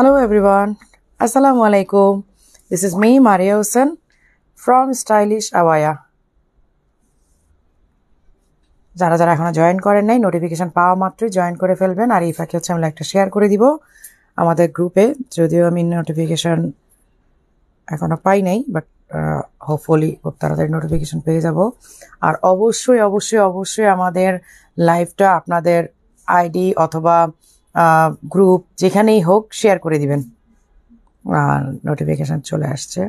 Hello everyone. Assalamu alaikum. This is me Maria Hussain from Stylish Awaya. যারা যারা এখনো join করেন নাই নোটিফিকেশান পাওয়া মাত্রই জয়েন করে ফেলবেন আর ইফাকে হচ্ছে আমি একটা শেয়ার করে দিব আমাদের গ্রুপে যদিও আমি নোটিফিকেশন এখনও পাই নাই বাট হোপফুলি খুব তাড়াতাড়ি নোটিফিকেশান পেয়ে যাব আর অবশ্যই অবশ্যই অবশ্যই আমাদের লাইভটা আপনাদের আইডি অথবা গ্রুপ যেখানেই হোক শেয়ার করে দিবেন আর নোটিফিকেশান চলে আসছে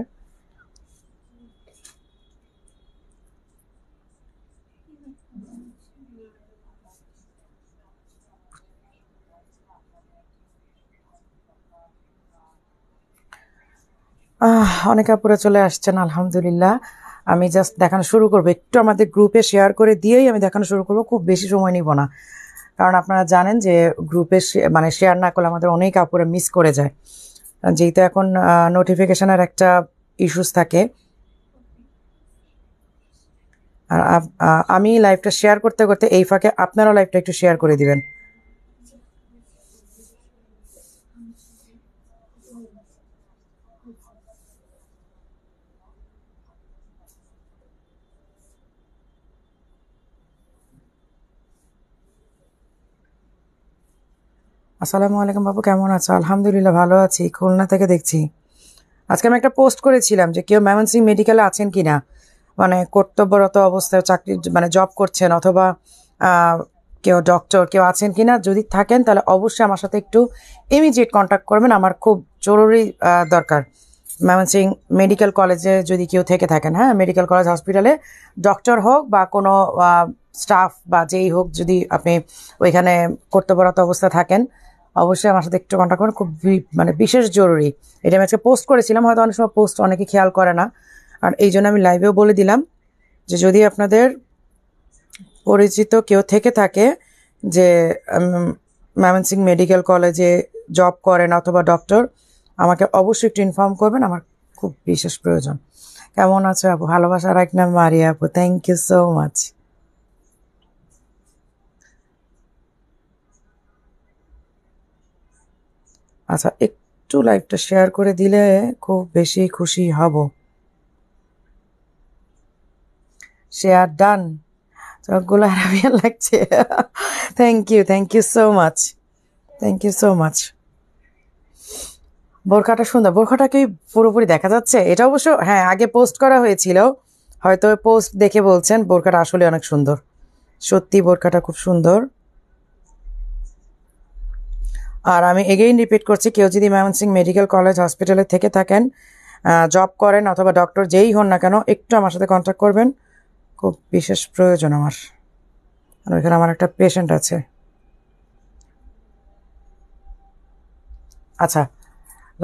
অনেকে আপুরা চলে আসছেন আলহামদুলিল্লাহ আমি জাস্ট দেখানো শুরু করবো একটু আমাদের গ্রুপে শেয়ার করে দিয়েই আমি দেখানো শুরু করবো খুব বেশি সময় নিব না কারণ আপনারা জানেন যে গ্রুপে মানে শেয়ার না করলে আমাদের অনেক আপুরে মিস করে যায় যেহেতু এখন নোটিফিকেশানের একটা ইস্যুস থাকে আর আমি লাইভটা শেয়ার করতে করতে এই ফাঁকে আপনারাও লাইভটা একটু শেয়ার করে দিবেন আসসালামু আলাইকুম বাবু কেমন আছো আলহামদুলিল্লাহ ভালো আছি খুলনা থেকে দেখছি আজকে আমি একটা পোস্ট করেছিলাম যে কেউ ময়মনসিং মেডিকেলে আছেন কি না মানে কর্তব্যরত অবস্থায় চাকরি মানে জব করছেন অথবা কেউ ডক্টর কেউ আছেন কি না যদি থাকেন তাহলে অবশ্যই আমার সাথে একটু ইমিডিয়েট কন্ট্যাক্ট করবেন আমার খুব জরুরি দরকার ময়মনসিং মেডিকেল কলেজে যদি কেউ থেকে থাকেন হ্যাঁ মেডিকেল কলেজ হসপিটালে ডক্টর হোক বা কোনো স্টাফ বা যেই হোক যদি আপনি ওইখানে কর্তব্যরত অবস্থা থাকেন অবশ্যই আমার সাথে একটু কন্ট্যাক্ট করেন খুব মানে বিশেষ জরুরি এটা আমি আজকে পোস্ট করেছিলাম হয়তো অনেক সময় পোস্ট অনেকে খেয়াল করে না আর এই জন্য আমি লাইভেও বলে দিলাম যে যদি আপনাদের পরিচিত কেউ থেকে থাকে যে ম্যামন সিং মেডিকেল কলেজে জব করেন অথবা ডক্টর আমাকে অবশ্যই একটু ইনফর্ম করবেন আমার খুব বিশেষ প্রয়োজন কেমন আছো আপু ভালোবাসা রাখলাম মারিয়া আপু থ্যাংক ইউ সো মাচ আচ্ছা একটু লাইভটা শেয়ার করে দিলে খুব বেশি খুশি হব শেয়ার ডান চোখগুলো আরামিয়া লাগছে thank you thank you so much thank you so much বোরখাটা সুন্দর বোরখাটা কি পুরোপুরি দেখা যাচ্ছে এটা অবশ্য হ্যাঁ আগে পোস্ট করা হয়েছিল হয়তো পোস্ট দেখে বলছেন বোরখাটা আসলে অনেক সুন্দর সত্যি বোরখাটা খুব সুন্দর আর আমি এগেইন রিপিট করছি কেউ যদি ময়মনসিং মেডিকেল কলেজ হসপিটালে থেকে থাকেন জব করেন অথবা ডক্টর যেই হন না কেন একটু আমার সাথে কন্ট্যাক্ট করবেন খুব বিশেষ প্রয়োজন আমার আর ওইখানে আমার একটা পেশেন্ট আছে আচ্ছা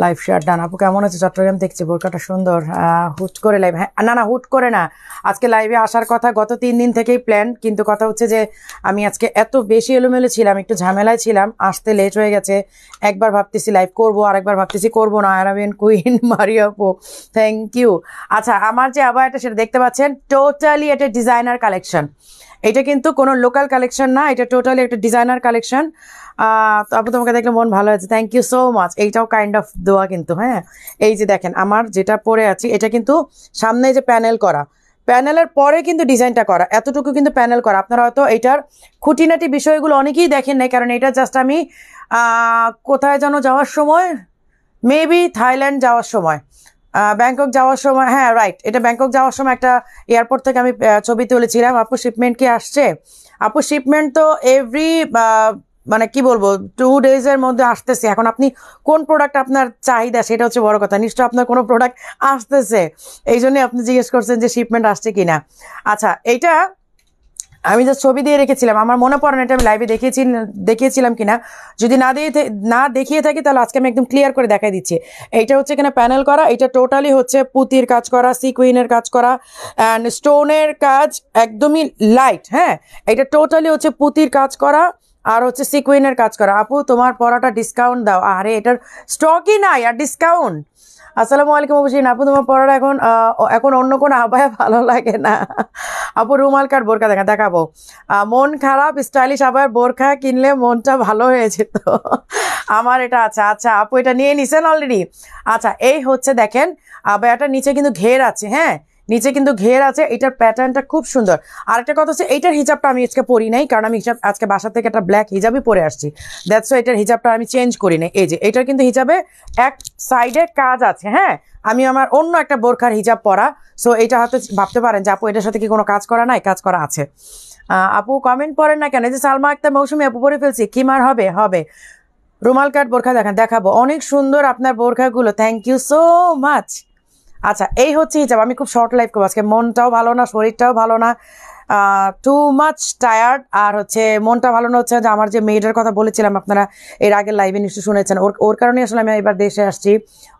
লাইভ শেয়ার ডান আপু কেমন আছে চট্টগ্রাম দেখছি বোরকাটা সুন্দর হুট করে লাইভ হ্যাঁ না না হুট করে না আজকে লাইভে আসার কথা গত তিন দিন থেকেই প্ল্যান কিন্তু কথা হচ্ছে যে আমি আজকে এত বেশি এলোমেলো ছিলাম একটু ঝামেলায় ছিলাম আসতে লেট হয়ে গেছে একবার ভাবতেছি লাইভ করব আরেকবার ভাবতেছি করবো না আরাবেন কুইন মারিয়াপো থ্যাংক ইউ আচ্ছা আমার যে আবার এটা সেটা দেখতে পাচ্ছেন টোটালি এটা ডিজাইনার কালেকশন এটা কিন্তু কোনো লোকাল কালেকশন না এটা টোটালি একটা ডিজাইনার কালেকশন তারপর তোমাকে দেখলে মন ভালো আছে থ্যাংক ইউ সো মাচ এইটাও কাইন্ড অফ দেওয়া কিন্তু হ্যাঁ এই যে দেখেন আমার যেটা পরে আছি এটা কিন্তু সামনে যে প্যানেল করা প্যানেলের পরে কিন্তু ডিজাইনটা করা এতটুকু কিন্তু প্যানেল করা আপনারা হয়তো এটার খুঁটিনাটি বিষয়গুলো অনেকেই দেখেন নাই কারণ এটা জাস্ট আমি কোথায় যেন যাওয়ার সময় মেবি থাইল্যান্ড যাওয়ার সময় ব্যাংকক যাওয়ার সময় হ্যাঁ রাইট এটা ব্যাংকক যাওয়ার সময় একটা এয়ারপোর্ট থেকে আমি ছবি তুলেছিলাম আপু শিপমেন্ট কি আসছে আপু শিপমেন্ট তো এভরি মানে কি বলবো টু ডেজের মধ্যে আসতেছে এখন আপনি কোন প্রোডাক্ট আপনার চাহিদা সেটা হচ্ছে বড় কথা নিশ্চয় আপনার কোনো প্রোডাক্ট আসতেছে এই জন্যে আপনি জিজ্ঞেস করছেন যে শিপমেন্ট আসছে কিনা আচ্ছা এইটা আমি যে ছবি দিয়ে রেখেছিলাম আমার মনে পড়ে না এটা আমি লাইভে দেখিয়েছি দেখিয়েছিলাম কিনা যদি না দিয়ে না দেখিয়ে থাকি তাহলে আজকে আমি একদম ক্লিয়ার করে দেখাই দিচ্ছি এইটা হচ্ছে এখানে প্যানেল করা এটা টোটালি হচ্ছে পুতির কাজ করা সিকুইনের কাজ করা অ্যান্ড স্টোনের কাজ একদমই লাইট হ্যাঁ এটা টোটালি হচ্ছে পুতির কাজ করা আর হচ্ছে সিকুইনের কাজ করা আপু তোমার পড়াটা ডিসকাউন্ট দাও আরে এটার স্টকই নাই আর ডিসকাউন্ট আসসালামু আলাইকুম অবশ্যই আপু তোমার পড়ার এখন এখন অন্য কোনো আবহাওয়া ভালো লাগে না আপু রুমাল কাট বোরখা দেখা দেখাবো মন খারাপ স্টাইলিশ আবার বোরখা কিনলে মনটা ভালো হয়েছে তো আমার এটা আচ্ছা আচ্ছা আপু এটা নিয়ে নিছেন অলরেডি আচ্ছা এই হচ্ছে দেখেন আবায়াটার নিচে কিন্তু ঘের আছে হ্যাঁ নিচে কিন্তু ঘের আছে এটার প্যাটার্নটা খুব সুন্দর আর একটা কথা হচ্ছে এইটার হিজাবটা আমি আজকে পরি নাই কারণ আমি হিজাব আজকে বাসা থেকে একটা ব্ল্যাক হিজাবই পরে আসছি দ্যাটস এটার হিজাবটা আমি চেঞ্জ করি নাই এই যে এটার কিন্তু হিজাবে এক সাইডে কাজ আছে হ্যাঁ আমি আমার অন্য একটা বোরখার হিজাব পরা সো এটা হয়তো ভাবতে পারেন যে আপু এটার সাথে কি কোনো কাজ করা নাই কাজ করা আছে আপু কমেন্ট পড়েন না কেন যে সালমা একটা মৌসুমি আপু পরে ফেলছি কিমার হবে হবে রুমাল কাট বোরখা দেখান দেখাবো অনেক সুন্দর আপনার বোরখাগুলো থ্যাংক ইউ সো মাচ আচ্ছা এই হচ্ছে হিজাব আমি খুব শর্ট লাইফ করবো আজকে মনটাও ভালো না শরীরটাও ভালো না টু মাচ টায়ার্ড আর হচ্ছে মনটা ভালো না হচ্ছে যে আমার যে মেয়েটার কথা বলেছিলাম আপনারা এর আগে লাইভে নিশ্চয় শুনেছেন ওর ওর কারণে আসলে আমি এবার দেশে আসছি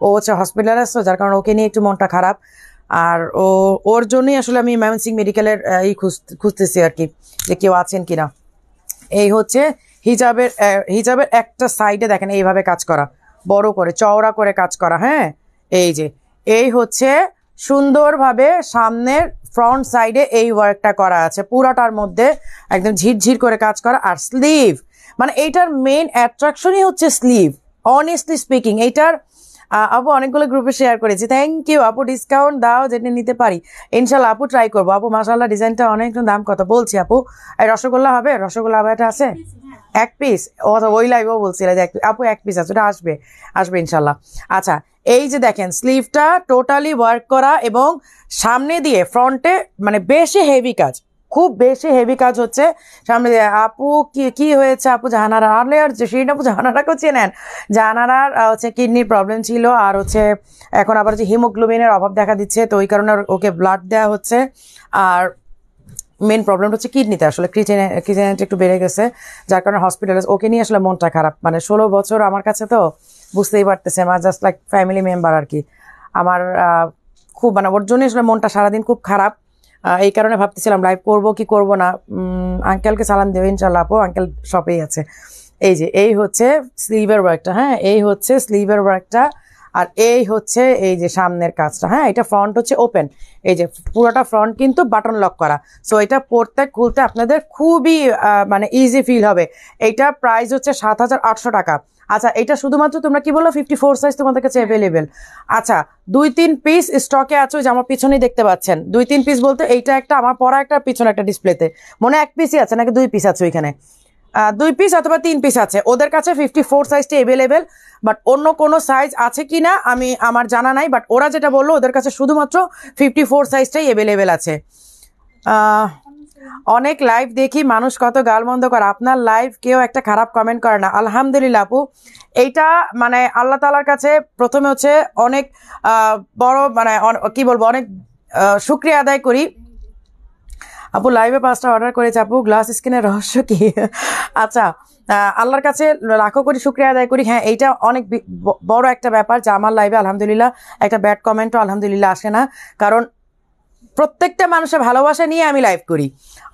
ও হচ্ছে হসপিটালে আসছে যার কারণে ওকে নিয়ে একটু মনটা খারাপ আর ও ওর জন্যই আসলে আমি ময়মনসিং মেডিকেলের এই খুঁজতেছি আর কি যে কেউ আছেন কিনা এই হচ্ছে হিজাবের হিজাবের একটা সাইডে দেখেন এইভাবে কাজ করা বড় করে চওড়া করে কাজ করা হ্যাঁ এই যে এই হচ্ছে সুন্দরভাবে সামনের ফ্রন্ট সাইডে এই ওয়ার্কটা করা আছে পুরাটার মধ্যে একদম ঝিরঝির করে কাজ করা আর স্লিভ মানে এইটার মেইন অ্যাট্রাকশনই হচ্ছে স্লিভ অনেস্টলি স্পিকিং এইটার আপু অনেকগুলো গ্রুপে শেয়ার করেছি থ্যাংক ইউ আপু ডিসকাউন্ট দাও যেটা নিতে পারি ইনশাল্লাহ আপু ট্রাই করবো আপু মাসাল্লাহ ডিজাইনটা অনেক দাম কত বলছি আপু এই রসগোল্লা হবে রসগোল্লা আবার আছে এক পিস অথবা ওই লাইভও বলছিল যে এক আপু এক পিস আছে ওটা আসবে আসবে ইনশাল্লাহ আচ্ছা এই যে দেখেন স্লিভটা টোটালি ওয়ার্ক করা এবং সামনে দিয়ে ফ্রন্টে মানে বেশি হেভি কাজ খুব বেশি হেভি কাজ হচ্ছে সামনে দিয়ে আপু কি কি হয়েছে আপু জাহানারা আনলে আর শিরিন আপু জাহানারাকেও চেনেন জাহানারার হচ্ছে কিডনির প্রবলেম ছিল আর হচ্ছে এখন আবার হচ্ছে হিমোগ্লোবিনের অভাব দেখা দিচ্ছে তো ওই কারণে ওকে ব্লাড দেওয়া হচ্ছে আর মেন প্রবলেম হচ্ছে কিডনিতে আসলে ক্রিটেনে একটু বেড়ে গেছে যার কারণে হসপিটালে ওকে নিয়ে আসলে মনটা খারাপ মানে ষোলো বছর আমার কাছে তো বুঝতেই পারতেছে আমার জাস্ট লাইক ফ্যামিলি মেম্বার আর কি আমার খুব মানে ওর জন্যই আসলে মনটা সারাদিন খুব খারাপ এই কারণে ভাবতেছিলাম লাইভ করব কি করব না আঙ্কেলকে সালাম দেবে ইনশাল্লাহ আপু আঙ্কেল শপেই আছে এই যে এই হচ্ছে স্লিভের ওয়ার্কটা হ্যাঁ এই হচ্ছে স্লিভের ওয়ার্কটা আর এই হচ্ছে এই যে সামনের কাজটা হ্যাঁ এটা ফ্রন্ট হচ্ছে ওপেন এই যে পুরোটা ফ্রন্ট কিন্তু বাটন লক করা সো এটা পড়তে খুলতে আপনাদের খুবই মানে ইজি ফিল হবে এইটা প্রাইস হচ্ছে সাত টাকা আচ্ছা এটা শুধুমাত্র তোমরা কি বলো ফিফটি ফোর সাইজ তোমাদের কাছে অ্যাভেলেবেল আচ্ছা দুই তিন পিস স্টকে আছে যে আমার পিছনেই দেখতে পাচ্ছেন দুই তিন পিস বলতে এইটা একটা আমার পরা একটা পিছনে একটা ডিসপ্লেতে মনে এক পিসই আছে নাকি দুই পিস আছে ওইখানে দুই পিস অথবা তিন পিস আছে ওদের কাছে ফিফটি ফোর সাইজটি অ্যাভেলেবেল বাট অন্য কোনো সাইজ আছে কি না আমি আমার জানা নাই বাট ওরা যেটা বললো ওদের কাছে শুধুমাত্র ফিফটি ফোর সাইজটাই অ্যাভেলেবেল আছে অনেক লাইভ দেখি মানুষ কত বন্ধ করে আপনার লাইভ কেউ একটা খারাপ কমেন্ট করে না আলহামদুলিল্লাহ আপু এইটা মানে আল্লাহ তালার কাছে প্রথমে হচ্ছে অনেক বড় মানে কি বলবো অনেক শুক্রিয়া আদায় করি আপু লাইভে পাঁচটা অর্ডার করেছে আপু গ্লাস স্কিনের রহস্য কি আচ্ছা আল্লাহর কাছে লাখো করি শুক্রিয়া আদায় করি হ্যাঁ এইটা অনেক বড় একটা ব্যাপার যে আমার লাইভে আলহামদুলিল্লাহ একটা ব্যাড কমেন্টও আলহামদুলিল্লাহ আসে না কারণ প্রত্যেকটা মানুষের ভালোবাসা নিয়ে আমি লাইভ করি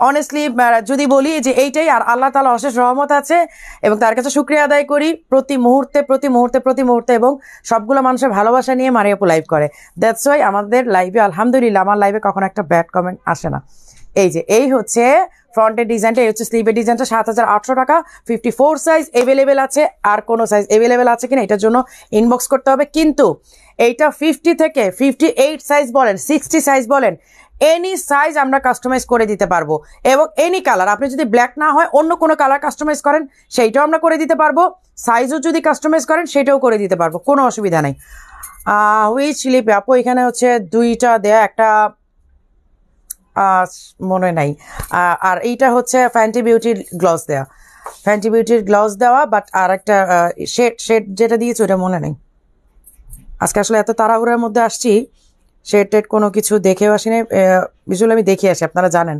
অনেস্টলি যদি বলি যে এইটাই আর আল্লাহ তালা অশেষ রহমত আছে এবং তার কাছে শুক্রিয়া আদায় করি প্রতি মুহূর্তে প্রতি মুহূর্তে প্রতি মুহূর্তে এবং সবগুলো মানুষের ভালোবাসা নিয়ে মারিয়াপু লাইভ করে দ্যাটস ওয়াই আমাদের লাইভে আলহামদুলিল্লাহ আমার লাইভে কখনো একটা ব্যাড কমেন্ট আসে না এই যে এই হচ্ছে ফ্রন্টের ডিজাইনটা এই হচ্ছে স্লিভের ডিজাইনটা সাত হাজার আটশো টাকা ফিফটি ফোর সাইজ অ্যাভেলেবেল আছে আর কোনো সাইজ অ্যাভেলেবেল আছে কিনা এটার জন্য ইনবক্স করতে হবে কিন্তু এইটা ফিফটি থেকে ফিফটি এইট সাইজ বলেন সিক্সটি সাইজ বলেন এনি সাইজ আমরা কাস্টমাইজ করে দিতে পারবো এবং এনি কালার আপনি যদি ব্ল্যাক না হয় অন্য কোনো কালার কাস্টমাইজ করেন সেইটাও আমরা করে দিতে পারবো সাইজও যদি কাস্টমাইজ করেন সেটাও করে দিতে পারবো কোনো অসুবিধা নেই হুইচ লিপ আপু এখানে হচ্ছে দুইটা দেয়া একটা মনে নাই আর এইটা হচ্ছে ফ্যান্টি বিউটির গ্লস দেওয়া ফ্যান্টি বিউটির গ্লস দেওয়া বাট আর একটা শেড শেড যেটা দিয়েছে ওটা মনে নেই আজকে আসলে এত তাড়াহুড়ার মধ্যে আসছি শেড টেড কোনো কিছু দেখেও আসি নাই বিজুয়ালি আমি দেখে আসি আপনারা জানেন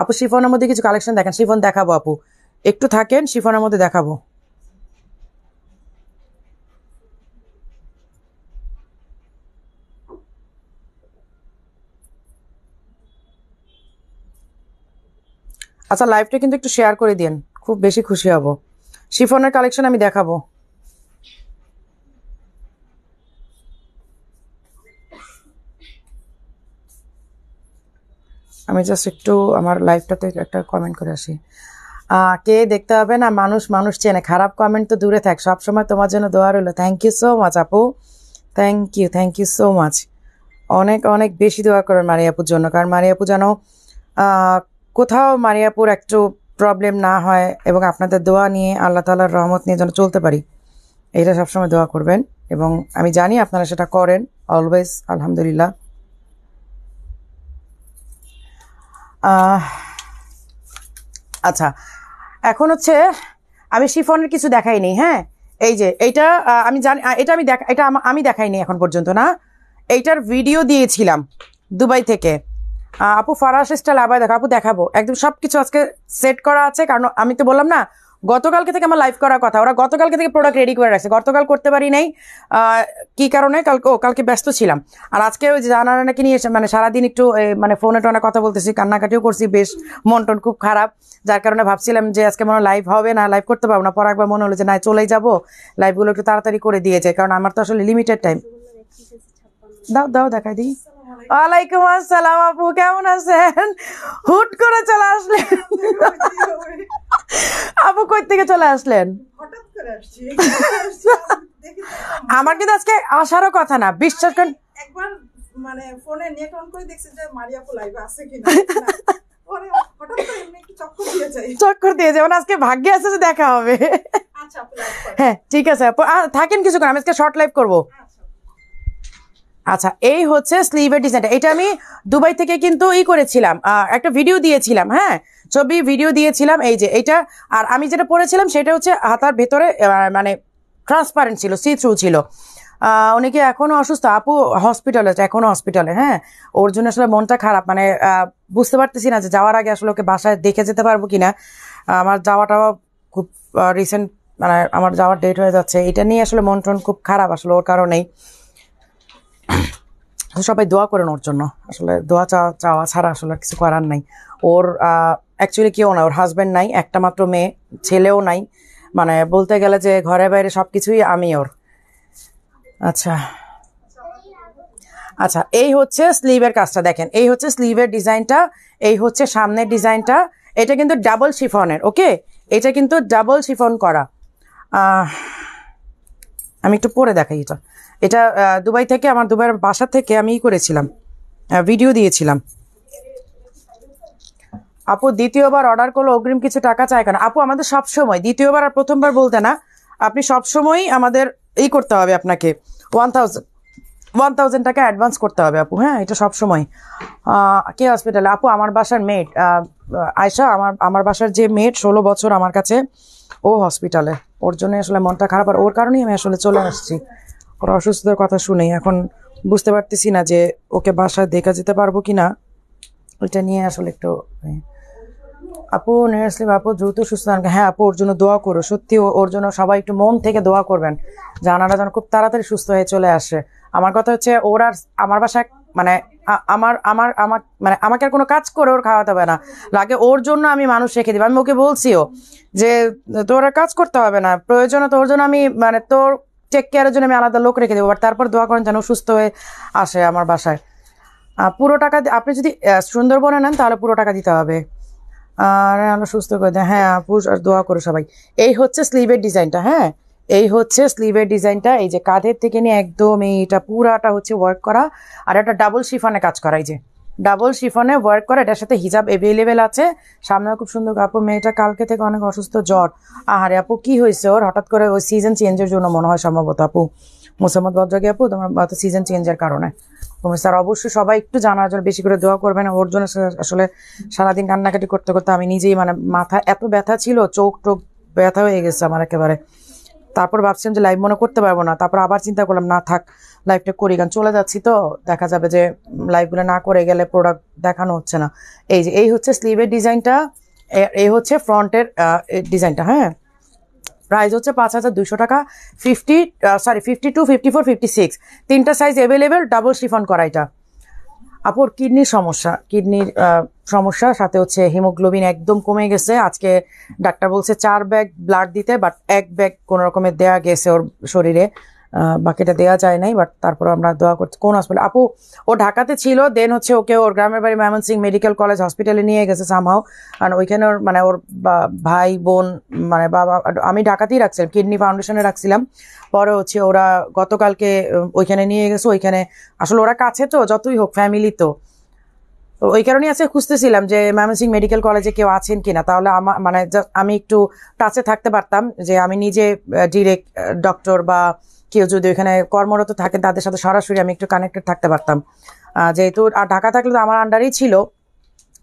আপু শিফনের মধ্যে কিছু কালেকশন দেখেন শিফন দেখাবো আপু একটু থাকেন শিফনের মধ্যে দেখাবো আচ্ছা লাইভটা কিন্তু একটু শেয়ার করে দিন খুব বেশি খুশি হব শিফনের কালেকশন আমি দেখাবো আমি জাস্ট একটু আমার লাইফটাতে একটা কমেন্ট করে আসি কে দেখতে হবে না মানুষ মানুষ চেনে খারাপ কমেন্ট তো দূরে থাক সবসময় তোমার জন্য দোয়া রইলো থ্যাংক ইউ সো মাচ আপু thank you thank you so much অনেক অনেক বেশি দোয়া করেন মারিয়াপুর জন্য কারণ মারিয়াপু যেন কোথাও মারিয়াপুর একটু প্রবলেম না হয় এবং আপনাদের দোয়া নিয়ে আল্লাহ তালার রহমত নিয়ে যেন চলতে পারি এটা সবসময় দোয়া করবেন এবং আমি জানি আপনারা সেটা করেন অলওয়েজ আলহামদুলিল্লাহ আচ্ছা এখন হচ্ছে আমি শিফনের কিছু দেখাইনি হ্যাঁ এই যে এইটা আমি জানি এটা আমি দেখা এটা আমি দেখাইনি এখন পর্যন্ত না এইটার ভিডিও দিয়েছিলাম দুবাই থেকে আপু ফারাস স্টাইল আবার দেখো আপু দেখাবো একদম সবকিছু আজকে সেট করা আছে কারণ আমি তো বললাম না গতকালকে থেকে আমার লাইভ করার কথা ওরা গতকালকে থেকে প্রোডাক্ট রেডি করে রাখছে গতকাল করতে পারি নাই কি কারণে কালকে ও কালকে ব্যস্ত ছিলাম আর আজকে ওই জানারা নাকি নিয়ে এসে মানে সারাদিন একটু মানে ফোনে টোনে কথা বলতেছি কান্নাকাটিও করছি বেশ মন টন খুব খারাপ যার কারণে ভাবছিলাম যে আজকে মনে লাইভ হবে না লাইভ করতে পারবো না পর একবার মনে হলো যে না চলেই যাবো লাইভগুলো একটু তাড়াতাড়ি করে দিয়েছে কারণ আমার তো আসলে লিমিটেড টাইম দাও দাও দেখাই দিই ওয়ালাইকুম আসসালাম আপু কেমন আছেন হুট করে চলে আসলেন আপু কই থেকে চলে আসলেন আমার কিন্তু আজকে আসারও কথা না বিশ্বাস করেন মানে একবার মানে করে দেখছি চক্কর দিয়ে যাবেন মানে আজকে ভাগ্যে আছে যে দেখা হবে আচ্ছা, হ্যাঁ ঠিক আছে থাকেন কিছুক্ষণ আমি আজকে শর্ট লাইভ করবো আচ্ছা। আচ্ছা এই হচ্ছে স্লিভের ডিজাইনটা এটা আমি দুবাই থেকে কিন্তু ই করেছিলাম একটা ভিডিও দিয়েছিলাম হ্যাঁ ছবি ভিডিও দিয়েছিলাম এই যে এটা আর আমি যেটা পরেছিলাম সেটা হচ্ছে হাতার ভেতরে মানে ট্রান্সপারেন্ট ছিল সি থ্রু ছিল অনেকে এখনও অসুস্থ আপু হসপিটালে এখনও হসপিটালে হ্যাঁ ওর জন্য আসলে মনটা খারাপ মানে বুঝতে পারতেছি না যে যাওয়ার আগে আসলে ওকে বাসায় দেখে যেতে পারবো কিনা আমার যাওয়াটাও খুব রিসেন্ট মানে আমার যাওয়ার ডেট হয়ে যাচ্ছে এটা নিয়ে আসলে মন টন খুব খারাপ আসলে ওর কারণেই সবাই দোয়া করেন ওর জন্য আসলে দোয়া চাওয়া চাওয়া ছাড়া আসলে কিছু করার নাই ওর অ্যাকচুয়ালি কেউ না ওর হাজব্যান্ড নাই একটা মাত্র মেয়ে ছেলেও নাই মানে বলতে গেলে যে ঘরে বাইরে সব কিছুই আমি ওর আচ্ছা আচ্ছা এই হচ্ছে স্লিভের কাজটা দেখেন এই হচ্ছে স্লিভের ডিজাইনটা এই হচ্ছে সামনের ডিজাইনটা এটা কিন্তু ডাবল শিফনের ওকে এটা কিন্তু ডাবল শিফন করা আমি একটু পরে দেখাই এটা এটা দুবাই থেকে আমার দুবাইয়ের বাসা থেকে আমি করেছিলাম ভিডিও দিয়েছিলাম আপু দ্বিতীয়বার অর্ডার করলে অগ্রিম কিছু টাকা চায় কেন আপু আমাদের সব সময় দ্বিতীয়বার আর প্রথমবার বলতে না আপনি সবসময়ই আমাদের এই করতে হবে আপনাকে ওয়ান থাউজেন্ড ওয়ান থাউজেন্ড টাকা অ্যাডভান্স করতে হবে আপু হ্যাঁ এটা সব সময় কে হসপিটালে আপু আমার বাসার মেয়েট আয়সা আমার আমার বাসার যে মেট ষোলো বছর আমার কাছে ও হসপিটালে ওর জন্য আসলে মনটা খারাপ আর ওর কারণেই আমি আসলে চলে আসছি ওর অসুস্থতার কথা শুনেই এখন বুঝতে পারতেছি না যে ওকে বাসায় দেখা যেতে পারবো কি না ওইটা নিয়ে আসলে একটু আপু নেহাসলিম আপু দ্রুত সুস্থ থাকবে হ্যাঁ আপু ওর জন্য দোয়া করো সত্যি ওর জন্য সবাই একটু মন থেকে দোয়া করবেন জানারা যেন খুব তাড়াতাড়ি সুস্থ হয়ে চলে আসে আমার কথা হচ্ছে ওর আর আমার বাসায় মানে আমার আমার আমার মানে আমাকে আর কোনো কাজ করে ওর খাওয়াতে হবে না লাগে ওর জন্য আমি মানুষ রেখে দিব আমি ওকে বলছিও যে তোর কাজ করতে হবে না প্রয়োজনে তোর জন্য আমি মানে তোর টেক কেয়ারের জন্য আমি আলাদা লোক রেখে দেবো তারপর দোয়া করেন যেন সুস্থ হয়ে আসে আমার বাসায় পুরো টাকা আপনি যদি সুন্দরবনে নেন তাহলে পুরো টাকা দিতে হবে আর আমরা সুস্থ করে দেয় হ্যাঁ আর দোয়া করো সবাই এই হচ্ছে স্লিভের ডিজাইনটা হ্যাঁ এই হচ্ছে স্লিভের ডিজাইনটা এই যে কাঁধের থেকে নিয়ে একদম এইটা পুরাটা হচ্ছে ওয়ার্ক করা আর একটা ডাবল শিফানে কাজ করা এই যে ডাবল শিফনে ওয়ার্ক করে এটার সাথে হিজাব অ্যাভেলেবেল আছে সামনে খুব সুন্দর আপু মেয়েটা কালকে থেকে অনেক অসুস্থ জ্বর আহারে আপু কি হয়েছে ওর হঠাৎ করে ওই সিজন চেঞ্জের জন্য মনে হয় সম্ভবত আপু মোসাম্মদ বদ্রাগী আপু তোমার হয়তো সিজন চেঞ্জের কারণে স্যার অবশ্যই সবাই একটু জানার জন্য বেশি করে দোয়া করবেন ওর জন্য আসলে সারাদিন কান্নাকাটি করতে করতে আমি নিজেই মানে মাথা এত ব্যথা ছিল চোখ টোক ব্যথা হয়ে গেছে আমার একেবারে তারপর ভাবছিলাম যে লাইভ মনে করতে পারবো না তারপর আবার চিন্তা করলাম না থাক লাইভটা করি কারণ চলে যাচ্ছি তো দেখা যাবে যে লাইভগুলো না করে গেলে প্রোডাক্ট দেখানো হচ্ছে না এই যে এই হচ্ছে স্লিভের ডিজাইনটা এই হচ্ছে ফ্রন্টের ডিজাইনটা হ্যাঁ প্রাইস হচ্ছে পাঁচ হাজার দুশো টাকা fifty sorry fifty two fifty four fifty six তিনটা সাইজ অ্যাভেলেবেল ডাবল শিফন করা এটা আপর কিডনির সমস্যা কিডনির সমস্যা সাথে হচ্ছে হিমোগ্লোবিন একদম কমে গেছে আজকে ডাক্তার বলছে চার ব্যাগ ব্লাড দিতে বাট এক ব্যাগ কোনো রকমের দেয়া গেছে ওর শরীরে বাকিটা দেওয়া যায় নাই বাট তারপর আমরা দোয়া করছি কোন হসপিটাল আপু ও ঢাকাতে ছিল দেন হচ্ছে ওকে ওর গ্রামের বাড়ি ময়মন সিং মেডিকেল কলেজ হসপিটালে নিয়ে গেছে সামহাও আর ওইখানে ওর মানে ওর ভাই বোন মানে বাবা আমি ঢাকাতেই রাখছিলাম কিডনি ফাউন্ডেশনে রাখছিলাম পরে হচ্ছে ওরা গতকালকে ওইখানে নিয়ে গেছে ওইখানে আসলে ওরা কাছে তো যতই হোক ফ্যামিলি তো ওই কারণেই আছে খুঁজতেছিলাম যে ময়মনসিং মেডিকেল কলেজে কেউ আছেন কিনা তাহলে আমার মানে আমি একটু টাচে থাকতে পারতাম যে আমি নিজে ডিরেক্ট ডক্টর বা কেউ যদি ওইখানে কর্মরত থাকে তাদের সাথে সরাসরি আমি একটু কানেক্টেড থাকতে পারতাম যেহেতু আর ঢাকা থাকলে তো আমার আন্ডারেই ছিল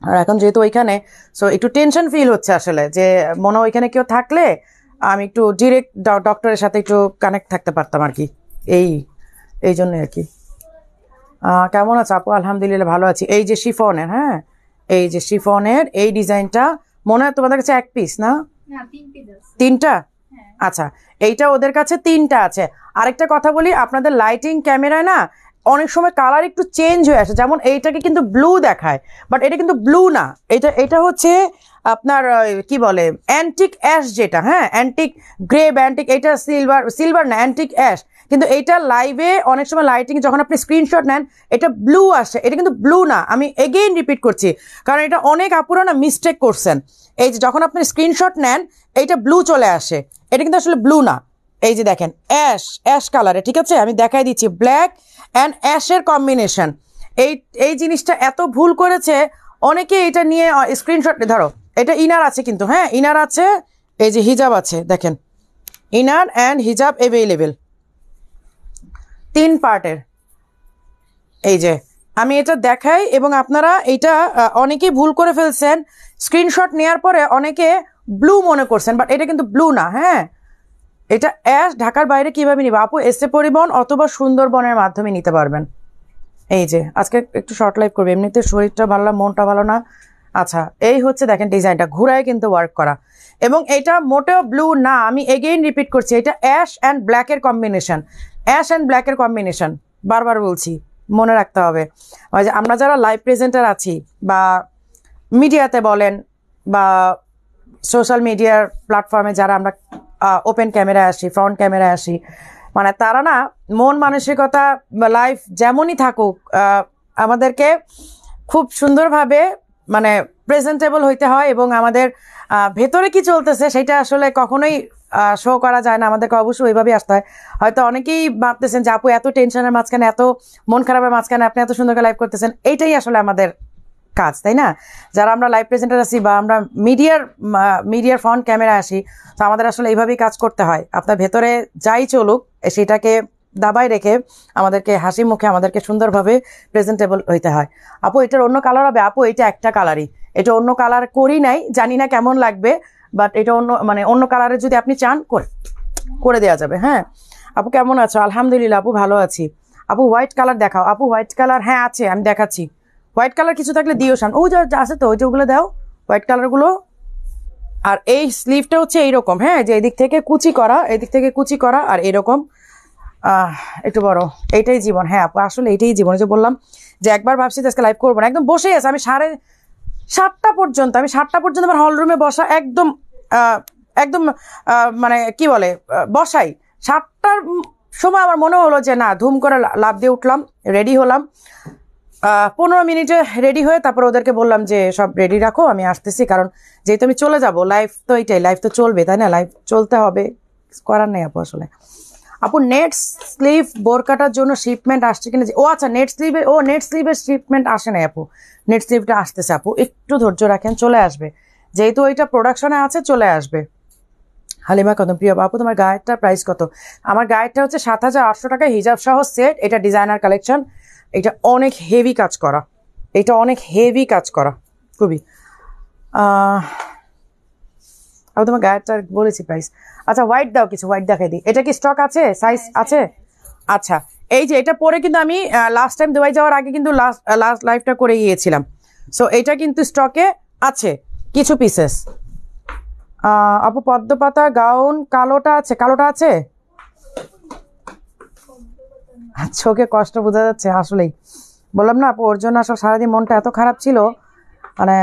আর এখন যেহেতু ওইখানে সো একটু টেনশন ফিল হচ্ছে আসলে যে মনে ওইখানে কেউ থাকলে আমি একটু ডিরেক্ট ডক্টরের সাথে একটু কানেক্ট থাকতে পারতাম আর কি এই এই জন্যই আর কি কেমন আছে আপু আলহামদুলিল্লাহ ভালো আছি এই যে শিফনের হ্যাঁ এই যে শিফনের এই ডিজাইনটা মনে হয় তোমাদের কাছে এক পিস না তিনটা আচ্ছা এইটা ওদের কাছে তিনটা আছে আরেকটা কথা বলি আপনাদের লাইটিং ক্যামেরায় না অনেক সময় কালার একটু চেঞ্জ হয়ে আসে যেমন এইটাকে কিন্তু ব্লু দেখায় বাট এটা কিন্তু ব্লু না এটা এটা হচ্ছে আপনার কি বলে অ্যান্টিক অ্যাশ যেটা হ্যাঁ অ্যান্টিক গ্রে অ্যান্টিক এটা সিলভার সিলভার না অ্যান্টিক অ্যাশ কিন্তু এইটা লাইভে অনেক সময় লাইটিং যখন আপনি স্ক্রিনশট নেন এটা ব্লু আসে এটা কিন্তু ব্লু না আমি এগেইন রিপিট করছি কারণ এটা অনেক আপুরা না মিস্টেক করছেন এই যে যখন আপনি স্ক্রিনশট নেন এইটা ব্লু চলে আসে এটা কিন্তু আসলে ব্লু না এই যে দেখেন অ্যাশ অ্যাশ কালারে ঠিক আছে আমি দেখাই দিচ্ছি ব্ল্যাক অ্যান্ড অ্যাশের কম্বিনেশন এই এই জিনিসটা এত ভুল করেছে অনেকে এটা নিয়ে স্ক্রিনশট ধরো এটা ইনার আছে কিন্তু হ্যাঁ ইনার আছে এই যে হিজাব আছে দেখেন ইনার অ্যান্ড হিজাব অ্যাভেলেবেল তিন পার্টের এই যে আমি এটা দেখাই এবং আপনারা এটা অনেকেই ভুল করে ফেলছেন স্ক্রিনশট নেওয়ার পরে অনেকে ব্লু মনে করছেন বাট এটা কিন্তু ব্লু না হ্যাঁ এটা অ্যাশ ঢাকার বাইরে কীভাবে নিবে আপু এসে পরিবহন অথবা সুন্দরবনের মাধ্যমে নিতে পারবেন এই যে আজকে একটু শর্ট লাইফ করবে এমনিতে শরীরটা ভালো না মনটা ভালো না আচ্ছা এই হচ্ছে দেখেন ডিজাইনটা ঘুরায় কিন্তু ওয়ার্ক করা এবং এটা মোটেও ব্লু না আমি এগেইন রিপিট করছি এটা অ্যাশ অ্যান্ড ব্ল্যাকের কম্বিনেশন অ্যাশ অ্যান্ড ব্ল্যাকের কম্বিনেশন বারবার বলছি মনে রাখতে হবে যে আমরা যারা লাইভ প্রেজেন্টার আছি বা মিডিয়াতে বলেন বা সোশ্যাল মিডিয়ার প্ল্যাটফর্মে যারা আমরা ওপেন ক্যামেরায় আসি ফ্রন্ট ক্যামেরায় আসি মানে তারা না মন মানসিকতা লাইফ যেমনই থাকুক আমাদেরকে খুব সুন্দরভাবে মানে প্রেজেন্টেবল হইতে হয় এবং আমাদের ভেতরে কি চলতেছে সেটা আসলে কখনোই শো করা যায় না আমাদেরকে অবশ্যই ওইভাবেই আসতে হয় হয়তো অনেকেই ভাবতেছেন যে আপু এত টেনশনের মাঝখানে এত মন খারাপের মাঝখানে আপনি এত সুন্দর লাইভ করতেছেন এইটাই আসলে আমাদের কাজ তাই না যারা আমরা লাইভ প্রেজেন্টার আসি বা আমরা মিডিয়ার মিডিয়ার ফ্রন্ট ক্যামেরা আসি তো আমাদের আসলে এইভাবেই কাজ করতে হয় আপনার ভেতরে যাই চলুক সেটাকে দাবায় রেখে আমাদেরকে হাসি মুখে আমাদেরকে সুন্দরভাবে প্রেজেন্টেবল হইতে হয় আপু এটার অন্য কালার হবে আপু এটা একটা কালারই এটা অন্য কালার করি নাই জানি না কেমন লাগবে বাট এটা অন্য মানে অন্য কালারে যদি আপনি চান করে করে দেওয়া যাবে হ্যাঁ আপু কেমন আছো আলহামদুলিল্লাহ আপু ভালো আছি আপু হোয়াইট কালার দেখাও আপু হোয়াইট কালার হ্যাঁ আছে আমি দেখাচ্ছি হোয়াইট কালার কিছু থাকলে দিও সামনে ও যা আছে তো ওই যে ওগুলো দাও হোয়াইট কালারগুলো আর এই স্লিভটা হচ্ছে এইরকম হ্যাঁ যে এদিক থেকে কুচি করা এদিক থেকে কুচি করা আর এরকম একটু বড় এইটাই জীবন হ্যাঁ আপু আসলে এইটাই জীবন যে বললাম যে একবার ভাবছি আজকে লাইভ করবো না একদম বসেই আছে আমি সাড়ে সাতটা পর্যন্ত আমি সাতটা পর্যন্ত আমার হল রুমে বসা একদম একদম মানে কি বলে বসাই সাতটার সময় আমার মনে হলো যে না ধুম করে লাভ দিয়ে উঠলাম রেডি হলাম পনেরো মিনিটে রেডি হয়ে তারপর ওদেরকে বললাম যে সব রেডি রাখো আমি আসতেছি কারণ যেহেতু আমি চলে যাব লাইফ তো এইটাই লাইফ তো চলবে তাই না লাইফ চলতে হবে করার নেই আপু আসলে আপু নেট স্লিভ বোরকাটার জন্য শিপমেন্ট আসছে কিনা ও আচ্ছা নেট স্লিভে ও নেট স্লিভের শিপমেন্ট আসে না আপু নেট স্লিভটা আসতেছে আপু একটু ধৈর্য রাখেন চলে আসবে যেহেতু ওইটা প্রোডাকশনে আছে চলে আসবে হালিমা কত প্রিয় বাপু তোমার গায়েরটার প্রাইস কত আমার গায়েরটা হচ্ছে সাত হাজার আটশো টাকা হিজাব সহ সেট এটা ডিজাইনার কালেকশন এটা অনেক হেভি কাজ করা এটা অনেক হেভি কাজ করা খুবই আমি তোমাকে আরেকটা বলেছি প্রাইস আচ্ছা হোয়াইট দাও কিছু হোয়াইট দেখাই দিই এটা কি স্টক আছে সাইজ হ্যাঁ, আছে আচ্ছা এই যে এটা পরে কিন্তু আমি লাস্ট টাইম দুবাই যাওয়ার আগে কিন্তু লাস্ট লাস্ট লাইফটা করে গিয়েছিলাম সো এটা কিন্তু স্টকে আছে কিছু পিসেস আপু পদ্মপাতা গাউন কালোটা আছে কালোটা আছে ওকে কষ্ট বোঝা যাচ্ছে আসলেই বললাম না আপু ওর জন্য আসলে সারাদিন মনটা এত খারাপ ছিল মানে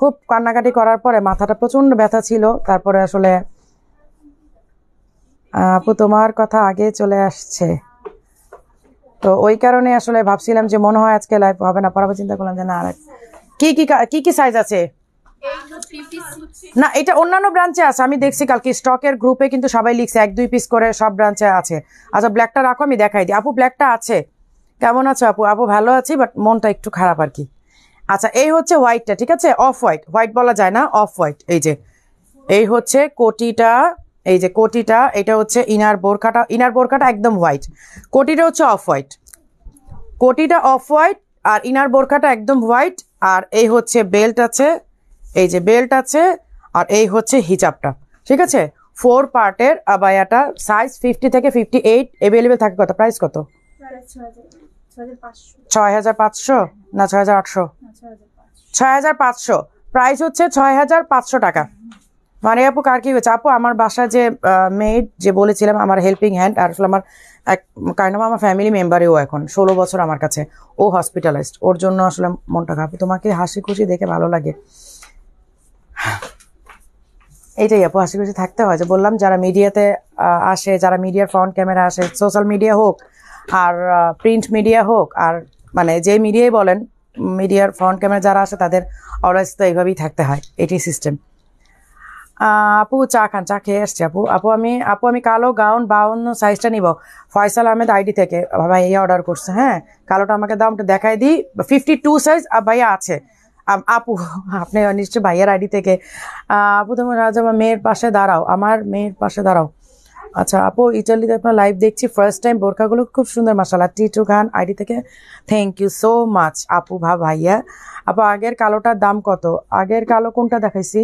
খুব কান্নাকাটি করার পরে মাথাটা প্রচণ্ড ব্যথা ছিল তারপরে আসলে আপু তোমার কথা আগে চলে আসছে তো ওই কারণে আসলে ভাবছিলাম যে মনে হয় আজকে লাইভ হবে না পরে চিন্তা করলাম যে না আর কি কি কি সাইজ আছে না এটা অন্যান্য ব্রাঞ্চে আছে আমি দেখছি কালকে স্টকের গ্রুপে কিন্তু সবাই লিখছে এক দুই পিস করে সব ব্রাঞ্চে আছে আচ্ছা ব্ল্যাকটা রাখো আমি দেখাই দিই আপু ব্ল্যাকটা আছে কেমন আছো আপু আপু ভালো আছি বাট মনটা একটু খারাপ আর কি আচ্ছা এই হচ্ছে হোয়াইটটা ঠিক আছে অফ হোয়াইট হোয়াইট বলা যায় না অফ হোয়াইট এই যে এই হচ্ছে কোটিটা এই যে কোটিটা এটা হচ্ছে ইনার বোরখাটা ইনার বোরখাটা একদম হোয়াইট কোটিটা হচ্ছে অফ হোয়াইট কোটিটা অফ হোয়াইট আর ইনার বোরখাটা একদম হোয়াইট আর এই হচ্ছে বেল্ট আছে এই যে বেল্ট আছে আর এই হচ্ছে হিজাবটা ঠিক আছে ফোর পার্টের আবায়াটা সাইজ ফিফটি থেকে ফিফটি এইট অ্যাভেলেবেল থাকে কত প্রাইস কত ছয় হাজার পাঁচশো না ছয় হাজার আটশো ছয় হাজার পাঁচশো প্রাইস হচ্ছে ছয় হাজার পাঁচশো টাকা মানে আপু কার কি হয়েছে আপু আমার বাসা যে মেড যে বলেছিলাম আমার হেল্পিং হ্যান্ড আর আসলে আমার এক কারণ আমার ফ্যামিলি মেম্বারেও এখন ষোলো বছর আমার কাছে ও হসপিটালাইজড ওর জন্য আসলে মনটা খারাপ তোমাকে হাসি খুশি দেখে ভালো লাগে এইটাই আপু হাসি খুশি থাকতে হয় যে বললাম যারা মিডিয়াতে আসে যারা মিডিয়ার ফ্রন্ট ক্যামেরা আসে সোশ্যাল মিডিয়া হোক আর প্রিন্ট মিডিয়া হোক আর মানে যে মিডিয়াই বলেন মিডিয়ার ফ্রন্ট ক্যামেরা যারা আসে তাদের অলওয়েজ তো এইভাবেই থাকতে হয় এটি সিস্টেম আপু চা খান চা খেয়ে আসছি আপু আপু আমি আপু আমি কালো গাউন বাউন্ন সাইজটা নিব ফয়সাল আহমেদ আইডি থেকে ভাই এই অর্ডার করছে হ্যাঁ কালোটা আমাকে দামটা দেখাই দিই ফিফটি টু সাইজ ভাইয়া আছে আপু আপনি নিশ্চয় ভাইয়ের আইডি থেকে আপু তোমার রাজা মেয়ের পাশে দাঁড়াও আমার মেয়ের পাশে দাঁড়াও আচ্ছা আপু ইটালিতে আপনার লাইভ দেখছি ফার্স্ট টাইম বোরখাগুলো খুব সুন্দর মশালা টিটু খান আইডি থেকে থ্যাংক ইউ সো মাচ আপু ভা ভাইয়া আপু আগের কালোটার দাম কত আগের কালো কোনটা দেখাইছি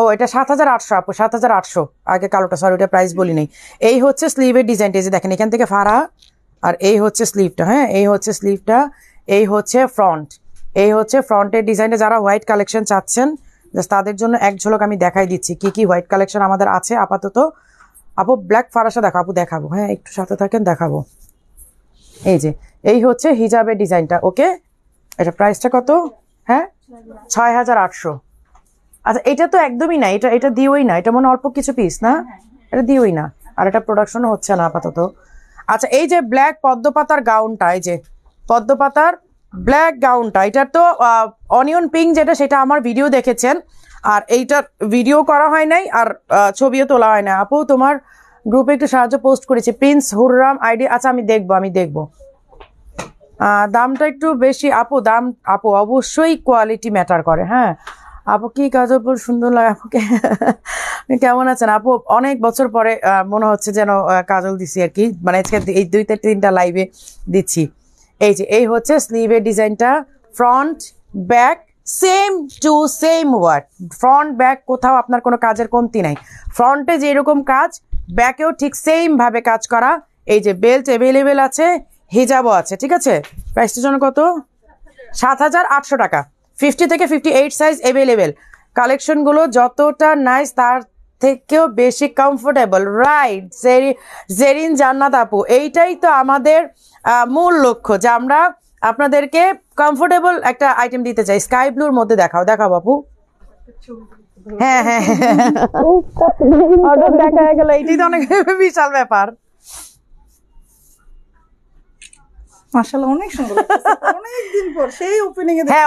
ও এটা সাত হাজার আটশো আপু সাত হাজার আটশো আগে কালোটা সরি ওটা প্রাইস বলি নেই এই হচ্ছে স্লিভের ডিজাইনটা যে দেখেন এখান থেকে ফাড়া আর এই হচ্ছে স্লিভটা হ্যাঁ এই হচ্ছে স্লিভটা এই হচ্ছে ফ্রন্ট এই হচ্ছে ফ্রন্টের ডিজাইনে যারা হোয়াইট কালেকশন চাচ্ছেন জাস্ট তাদের জন্য এক ঝলক আমি দেখাই দিচ্ছি কি কি হোয়াইট কালেকশন আমাদের আছে আপাতত আপু ব্ল্যাক ফারাসা দেখো আপু দেখাবো হ্যাঁ একটু সাথে থাকেন দেখাবো এই যে এই হচ্ছে হিজাবের ডিজাইনটা ওকে এটা প্রাইসটা কত হ্যাঁ ছয় হাজার আটশো আচ্ছা এটা তো একদমই না এটা এটা দিওই না এটা মনে অল্প কিছু পিস না এটা দিওই না আর এটা প্রোডাকশনও হচ্ছে না আপাতত আচ্ছা এই যে ব্ল্যাক পদ্মপাতার গাউনটা এই যে পদ্মপাতার ব্ল্যাক গাউনটা এটার তো অনিয়ন পিঙ্ক যেটা সেটা আমার ভিডিও দেখেছেন আর এইটার ভিডিও করা হয় নাই আর ছবিও তোলা হয় না আপু তোমার গ্রুপে একটু সাহায্য পোস্ট করেছি প্রিন্স হুররাম আইডি আচ্ছা আমি দেখবো আমি দেখবো দামটা একটু বেশি আপু দাম আপু অবশ্যই কোয়ালিটি ম্যাটার করে হ্যাঁ আপু কি কাজের উপর সুন্দর লাগে আপুকে কেমন আছেন আপু অনেক বছর পরে মনে হচ্ছে যেন কাজল দিছি আর কি মানে আজকে এই দুইটা তিনটা লাইভে দিচ্ছি এই যে এই হচ্ছে স্লিভের ডিজাইনটা front back same to same word front back কোথাও আপনার কোনো কাজের কমতি নাই ফ্রন্টে যেরকম কাজ ব্যাকেও ঠিক সেমভাবে কাজ করা এই যে বেল্ট অ্যাভেলেবেল আছে হিজাবও আছে ঠিক আছে প্রাইসটির জন্য কত সাত হাজার আটশো টাকা ফিফটি থেকে ফিফটি এইট সাইজ অ্যাভেলেবেল কালেকশনগুলো যতটা নাইস তার থেকেও বেশি কমফোর্টেবল রাইট জেরিন জান্নাত আপু এইটাই তো আমাদের মূল লক্ষ্য যে আমরা আপনাদেরকে কমফোর্টেবল একটা আইটেম দিতে চাই স্কাই ব্লুর মধ্যে দেখাও দেখাও বাপু হ্যাঁ হ্যাঁ অর্ডার হ্যাঁ। দেখা হয়ে গেল এটি তো অনেক বিশাল ব্যাপার মাশাআল্লাহ অনেক ওপেনিং হ্যাঁ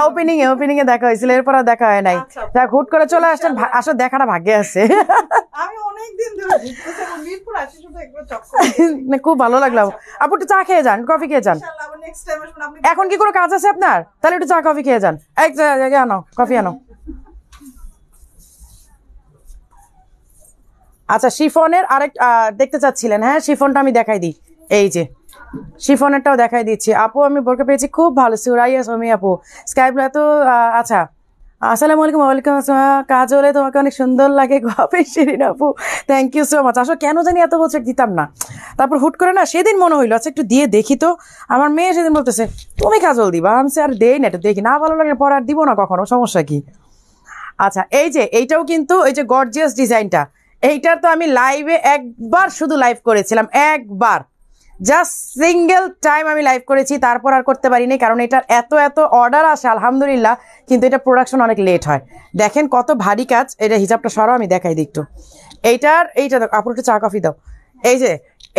ওপেনিং এ দেখা হয়েছিল এরপর আর দেখা হয় নাই আচ্ছা, হুট করে চলে আচ্ছা। আসলেন আসলে দেখাটা ভাগ্যে আছে না খুব ভালো লাগলো আচ্ছা, আচ্ছা। আপু একটু চা খেয়ে যান কফি খেয়ে যান এখন কি কোনো কাজ আছে আপনার তাহলে একটু চা কফি খেয়ে যান এক জায়গায় আনো কফি আনো আচ্ছা শিফনের আরেক দেখতে চাচ্ছিলেন হ্যাঁ শিফনটা আমি দেখাই দিই এই যে শিফনেরটাও দেখাই দিচ্ছি আপু আমি বলকে পেয়েছি খুব ভালো সুরাইয়া সমি আপু স্কাইপ তো আচ্ছা আসসালামু আলাইকুম ওয়েলকাম কাজ হলে তোমাকে অনেক সুন্দর লাগে গপে শিরিন আপু থ্যাংক ইউ সো মাচ আসলে কেন জানি এত বছর দিতাম না তারপর হুট করে না সেদিন মনে হইলো আচ্ছা একটু দিয়ে দেখি তো আমার মেয়ে সেদিন বলতেছে তুমি কাজল দিবা আমি আর দেই না একটু দেখি না ভালো লাগে পর আর দিব না কখনো সমস্যা কি আচ্ছা এই যে এইটাও কিন্তু এই যে গর্জিয়াস ডিজাইনটা এইটার তো আমি লাইভে একবার শুধু লাইভ করেছিলাম একবার জাস্ট সিঙ্গেল টাইম আমি লাইভ করেছি তারপর আর করতে পারিনি কারণ এটার এত এত অর্ডার আসে আলহামদুলিল্লাহ কিন্তু এটা প্রোডাকশন অনেক লেট হয় দেখেন কত ভারী কাজ এটা হিসাবটা সরাও আমি দেখাই দিই একটু এইটার এইটা আপুর একটু চা কফি দাও এই যে